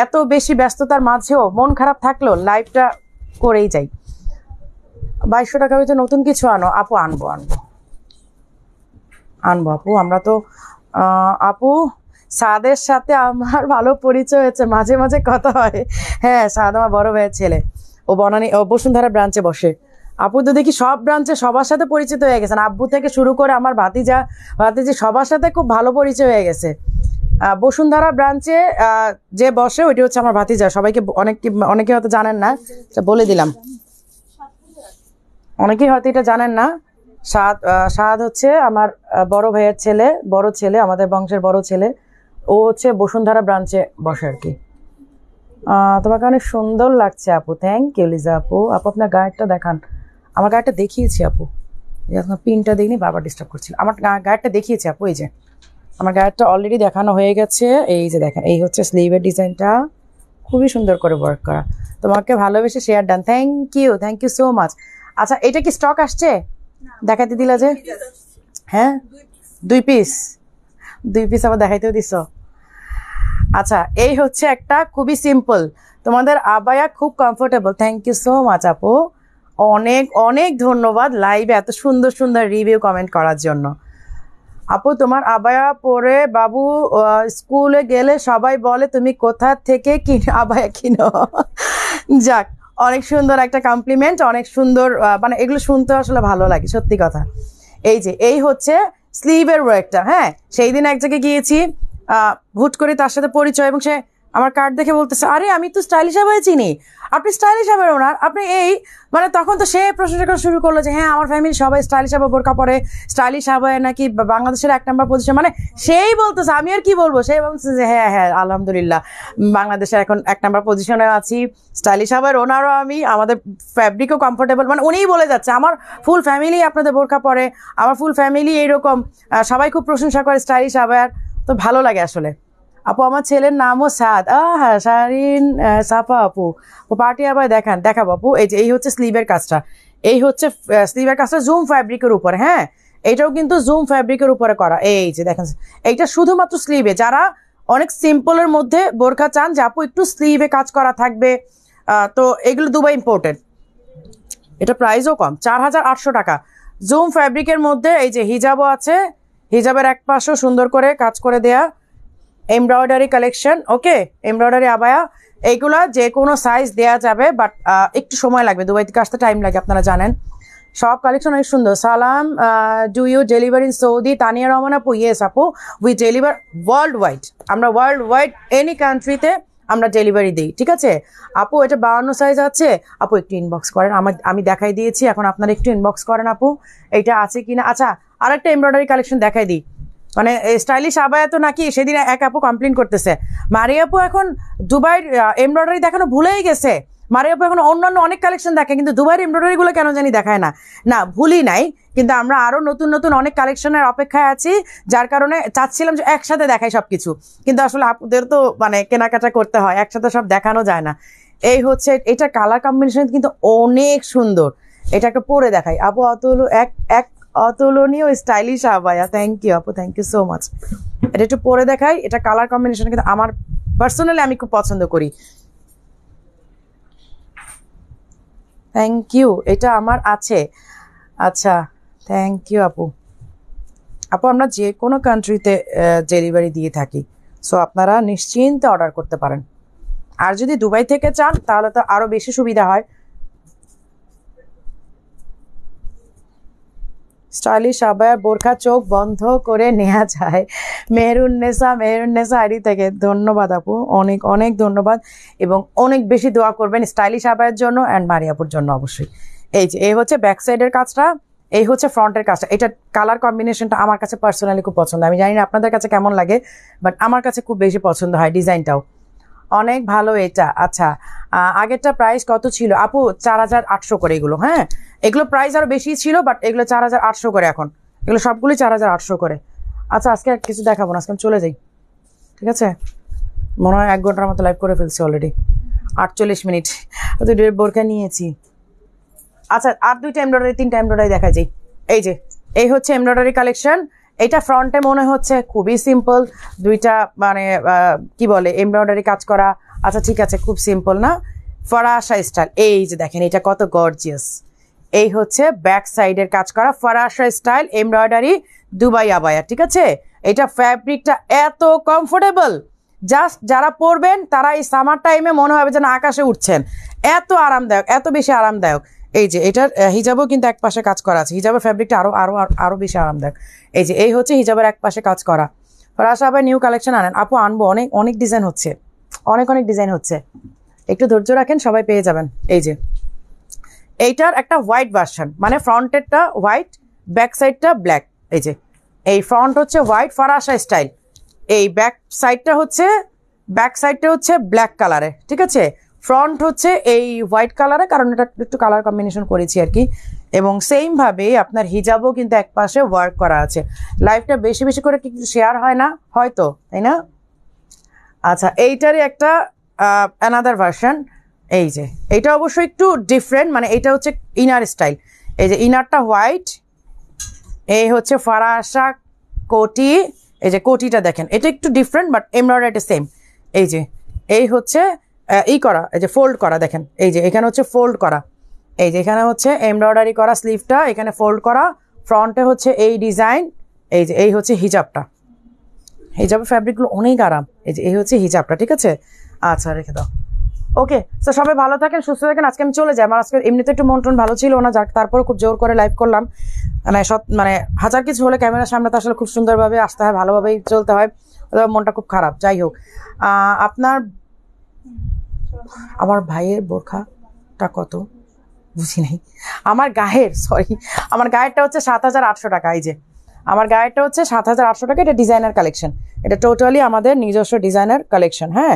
এত বেশি ব্যস্ততার মাঝেও মন খারাপ থাকলেও লাইভটা করেই যাই বাইশশো টাকা হয়েছে নতুন কিছু আনো আপু আনবো আনবো আনবো আপু আমরা তো আপু সাদের সাথে আমার ভালো পরিচয় হয়েছে মাঝে মাঝে কথা হয় হ্যাঁ সাদ আমার বড় ভাইয়ের ছেলে ও বনানি ও বসুন্ধরা ব্রাঞ্চে বসে আপু তো দেখি সব ব্রাঞ্চে সবার সাথে পরিচিত হয়ে গেছেন আব্বু থেকে শুরু করে আমার ভাতিজা ভাতিজি সবার সাথে খুব ভালো পরিচয় হয়ে গেছে বসুন্ধরা ব্রাঞ্চে যে বসে ওইটি হচ্ছে আমার ভাতিজা সবাইকে অনেকে অনেকে হয়তো জানেন না বলে দিলাম অনেকেই হয়তো এটা জানেন না সাদ সাদ হচ্ছে আমার বড় ভাইয়ের ছেলে বড় ছেলে আমাদের বংশের বড় ছেলে ও হচ্ছে বসুন্ধরা ব্রাঞ্চে বসে আর কি তোমাকে অনেক সুন্দর লাগছে আপু থ্যাংক ইউ লিজা আপু আপু আপনার গায়েরটা দেখান আমার গায়েটা দেখিয়েছি আপু যখন পিনটা দেখিনি বারবার ডিস্টার্ব করছিল আমার গায়েটা দেখিয়েছি আপু এই যে আমার গায়েটা অলরেডি দেখানো হয়ে গেছে এই যে দেখেন এই হচ্ছে স্লিভের ডিজাইনটা খুবই সুন্দর করে ওয়ার্ক করা তোমাকে ভালোবেসে share done thank you thank you so much আচ্ছা এটা কি স্টক আসছে দেখাইতে দিলা যে হ্যাঁ দুই পিস দুই পিস আবার দেখাইতেও দিছ আচ্ছা এই হচ্ছে একটা খুবই সিম্পল তোমাদের আবায়া খুব comfortable thank you so much আপু অনেক অনেক ধন্যবাদ লাইভে এত সুন্দর সুন্দর রিভিউ কমেন্ট করার জন্য আপু তোমার আবায়া পরে বাবু স্কুলে গেলে সবাই বলে তুমি কোথা থেকে কি আবায়া কিনো যাক অনেক সুন্দর একটা কমপ্লিমেন্ট অনেক সুন্দর মানে এগুলো শুনতে আসলে ভালো লাগে সত্যি কথা এই যে এই হচ্ছে স্লিভের ওয়ার্কটা হ্যাঁ সেই দিন এক জায়গায় গিয়েছি হুট করে তার সাথে পরিচয় এবং সে আমার কার্ড দেখে বলতেছে আরে আমি তো স্টাইলিশ আবাই চিনি আপনি স্টাইলিশ হবে ওনার আপনি এই মানে তখন তো সে প্রশ্নটা করা শুরু করলো যে হ্যাঁ আমার ফ্যামিলি সবাই স্টাইলিশ আবা বোরকা পরে স্টাইলিশ হবে নাকি বাংলাদেশের এক নম্বর পজিশন মানে সেই বলতেছে আমি আর কি বলবো সে বলতেছে যে হ্যাঁ হ্যাঁ আলহামদুলিল্লাহ বাংলাদেশের এখন এক নম্বর পজিশনে আছি স্টাইলিশ আবার ওনারও আমি আমাদের ফ্যাব্রিকও কমফোর্টেবল মানে উনিই বলে যাচ্ছে আমার ফুল ফ্যামিলি আপনাদের বোরকা পরে আমার ফুল ফ্যামিলি এইরকম সবাই খুব প্রশংসা করে স্টাইলিশ আবার তো ভালো লাগে আসলে আপু আমার ছেলের নামও সাদ হ্যাঁ সারিন সাফা আপু ও পার্টি আবার দেখান দেখা আপু এই যে এই হচ্ছে স্লিভের কাজটা এই হচ্ছে স্লিভের কাজটা জুম ফ্যাব্রিকের উপর হ্যাঁ এটাও কিন্তু জুম ফ্যাব্রিকের উপরে করা এই যে দেখেন এইটা শুধুমাত্র স্লিভে যারা অনেক সিম্পলের মধ্যে বোরখা চান যে আপু একটু স্লিভে কাজ করা থাকবে তো এগুলো দুবাই ইম্পোর্টেড এটা প্রাইসও কম চার হাজার আটশো টাকা জুম ফ্যাব্রিকের মধ্যে এই যে হিজাবও আছে হিজাবের এক পাশও সুন্দর করে কাজ করে দেয়া এমব্রয়ডারি কালেকশন ওকে এমব্রয়ডারি আবায়া এইগুলা যে কোনো সাইজ দেয়া যাবে বাট একটু সময় লাগবে দুবাই থেকে আসতে টাইম লাগে আপনারা জানেন সব কালেকশন অনেক সুন্দর সালাম do you delivery in Saudi Tania Rahman আপু ইয়েস আপু উই ডেলিভার ওয়ার্ল্ড ওয়াইড আমরা ওয়ার্ল্ড ওয়াইড এনি কান্ট্রিতে আমরা ডেলিভারি দিই ঠিক আছে আপু এটা বাউান্ন সাইজ আছে আপু একটু ইনবক্স করেন আমার আমি দেখাই দিয়েছি এখন আপনারা একটু ইনবক্স করেন আপু এটা আছে কিনা আচ্ছা আর একটা এমব্রয়ডারি কালেকশন দেখাই দিই মানে স্টাইলিশ আবায়া তো নাকি সেদিন এক আপু কমপ্লেন করতেছে মারি আপু এখন দুবাইয়ের এমব্রয়ডারি দেখানো ভুলেই গেছে মারি আপু এখন অন্যান্য অনেক কালেকশন দেখে কিন্তু দুবাইয়ের এমব্রয়ডারিগুলো কেন জানি দেখায় না না ভুলই নাই কিন্তু আমরা আরও নতুন নতুন অনেক কালেকশনের অপেক্ষায় আছি যার কারণে চাচ্ছিলাম যে একসাথে দেখায় সব কিছু কিন্তু আসলে আপুদের তো মানে কেনাকাটা করতে হয় একসাথে সব দেখানো যায় না এই হচ্ছে এটা কালার কম্বিনেশন কিন্তু অনেক সুন্দর এটা একটা পরে দেখাই আপু অত এক এক অতুলনীয় স্টাইলিশ আবায়া থ্যাংক ইউ আপু থ্যাংক ইউ সো মাচ এটা একটু পরে দেখাই এটা কালার কম্বিনেশন কিন্তু আমার পার্সোনালি আমি খুব পছন্দ করি থ্যাংক ইউ এটা আমার আছে আচ্ছা থ্যাংক ইউ আপু আপু আমরা যে কোনো কান্ট্রিতে ডেলিভারি দিয়ে থাকি সো আপনারা নিশ্চিন্তে অর্ডার করতে পারেন আর যদি দুবাই থেকে চান তাহলে তো আরও বেশি সুবিধা হয় স্টাইলিশ আবায়া বোরখা চোখ বন্ধ করে নেওয়া যায় মেহরুন্নেসা মেহরুন্নেসা আইডি থেকে ধন্যবাদ আপু অনেক অনেক ধন্যবাদ এবং অনেক বেশি দোয়া করবেন স্টাইলিশ আবায়ের জন্য অ্যান্ড মারিয়াপুর জন্য অবশ্যই এই যে এই হচ্ছে ব্যাক সাইডের কাজটা এই হচ্ছে ফ্রন্টের কাজটা এটা কালার কম্বিনেশনটা আমার কাছে পার্সোনালি খুব পছন্দ আমি জানি না আপনাদের কাছে কেমন লাগে বাট আমার কাছে খুব বেশি পছন্দ হয় ডিজাইনটাও অনেক ভালো এটা আচ্ছা আগেরটা প্রাইস কত ছিল আপু চার হাজার আটশো করে এগুলো হ্যাঁ এগুলো প্রাইস আরও বেশি ছিল বাট এগুলো চার হাজার আটশো করে এখন এগুলো সবগুলি চার হাজার আটশো করে আচ্ছা আজকে কিছু দেখাবো না আজকে চলে যাই ঠিক আছে মনে হয় এক ঘন্টার মতো লাইভ করে ফেলছি অলরেডি আটচল্লিশ মিনিট ডেট বোরকা নিয়েছি আচ্ছা আর দুইটা এমব্রয়ডারি তিনটা এমব্রয়ডারি দেখা যাই এই যে এই হচ্ছে এমব্রয়ডারি কালেকশন এটা ফ্রন্টে মনে হচ্ছে খুবই সিম্পল দুইটা মানে কি বলে এমব্রয়ডারি কাজ করা আচ্ছা ঠিক আছে খুব সিম্পল না ফরাসা স্টাইল এই যে দেখেন এটা কত গর্জিয়াস এই হচ্ছে ব্যাক সাইডের কাজ করা ফরাসা স্টাইল এমব্রয়ডারি দুবাই আবায়া ঠিক আছে এটা ফ্যাব্রিকটা এত কমফোর্টেবল জাস্ট যারা পরবেন তারা এই সামার টাইমে মনে হবে যেন আকাশে উঠছেন এত আরামদায়ক এত বেশি আরামদায়ক এই যে এটার হিজাবও কিন্তু এক পাশে কাজ করা আছে হিজাবের ফ্যাব্রিকটা আরও আরো আরও বেশি আরামদায়ক এই যে এই হচ্ছে হিজাবের এক পাশে কাজ করা ফরাসা আবার নিউ কালেকশন আনেন আপু আনবো অনেক অনেক ডিজাইন হচ্ছে অনেক অনেক ডিজাইন হচ্ছে একটু ধৈর্য রাখেন সবাই পেয়ে যাবেন এই যে এইটার একটা হোয়াইট ভার্সন মানে ফ্রন্টেরটা হোয়াইট ব্যাক সাইডটা ব্ল্যাক এই যে এই ফ্রন্ট হচ্ছে হোয়াইট ফরাসা স্টাইল এই ব্যাক সাইডটা হচ্ছে ব্যাক সাইডটা হচ্ছে ব্ল্যাক কালারে ঠিক আছে ফ্রন্ট হচ্ছে এই হোয়াইট কালারে কারণ এটা একটু কালার কম্বিনেশন করেছি আর কি এবং সেমভাবে আপনার হিজাবও কিন্তু এক পাশে ওয়ার্ক করা আছে লাইফটা বেশি বেশি করে কিন্তু শেয়ার হয় না হয়তো তাই না আচ্ছা এইটারই একটা অ্যানাদার ভার্সন এই যে এটা অবশ্যই একটু ডিফারেন্ট মানে এটা হচ্ছে ইনার স্টাইল এই যে ইনারটা হোয়াইট এই হচ্ছে ফারাসা কোটি এই যে কোটিটা দেখেন এটা একটু ডিফারেন্ট বাট এমব্রয়ডারিটা সেম এই যে এই হচ্ছে ই করা এই যে ফোল্ড করা দেখেন এই যে এখানে হচ্ছে ফোল্ড করা এই যে এখানে হচ্ছে এমব্রয়ডারি করা স্লিভটা এখানে ফোল্ড করা ফ্রন্টে হচ্ছে এই ডিজাইন এই যে এই হচ্ছে হিজাবটা হিজাবের ফ্যাব্রিকগুলো অনেক আরাম এই যে এই হচ্ছে হিজাবটা ঠিক আছে আচ্ছা রেখে দাও ওকে তো সবাই ভালো থাকেন সুস্থ থাকেন আজকে আমি চলে যাই আমার আজকে এমনিতে একটু মন টন ভালো ছিল না যাক তারপর খুব জোর করে লাইভ করলাম মানে সব মানে হাজার কিছু হলে ক্যামেরার সামনে তো আসলে খুব সুন্দরভাবে আসতে হয় ভালোভাবেই চলতে হয় মনটা খুব খারাপ যাই হোক আপনার আমার ভাইয়ের বোরখাটা কত বুঝি নাই আমার গায়ের সরি আমার গায়েরটা হচ্ছে সাত হাজার আটশো টাকা এই যে আমার গায়েরটা হচ্ছে সাত হাজার আটশো টাকা এটা ডিজাইনার কালেকশন এটা টোটালি আমাদের নিজস্ব ডিজাইনার কালেকশন হ্যাঁ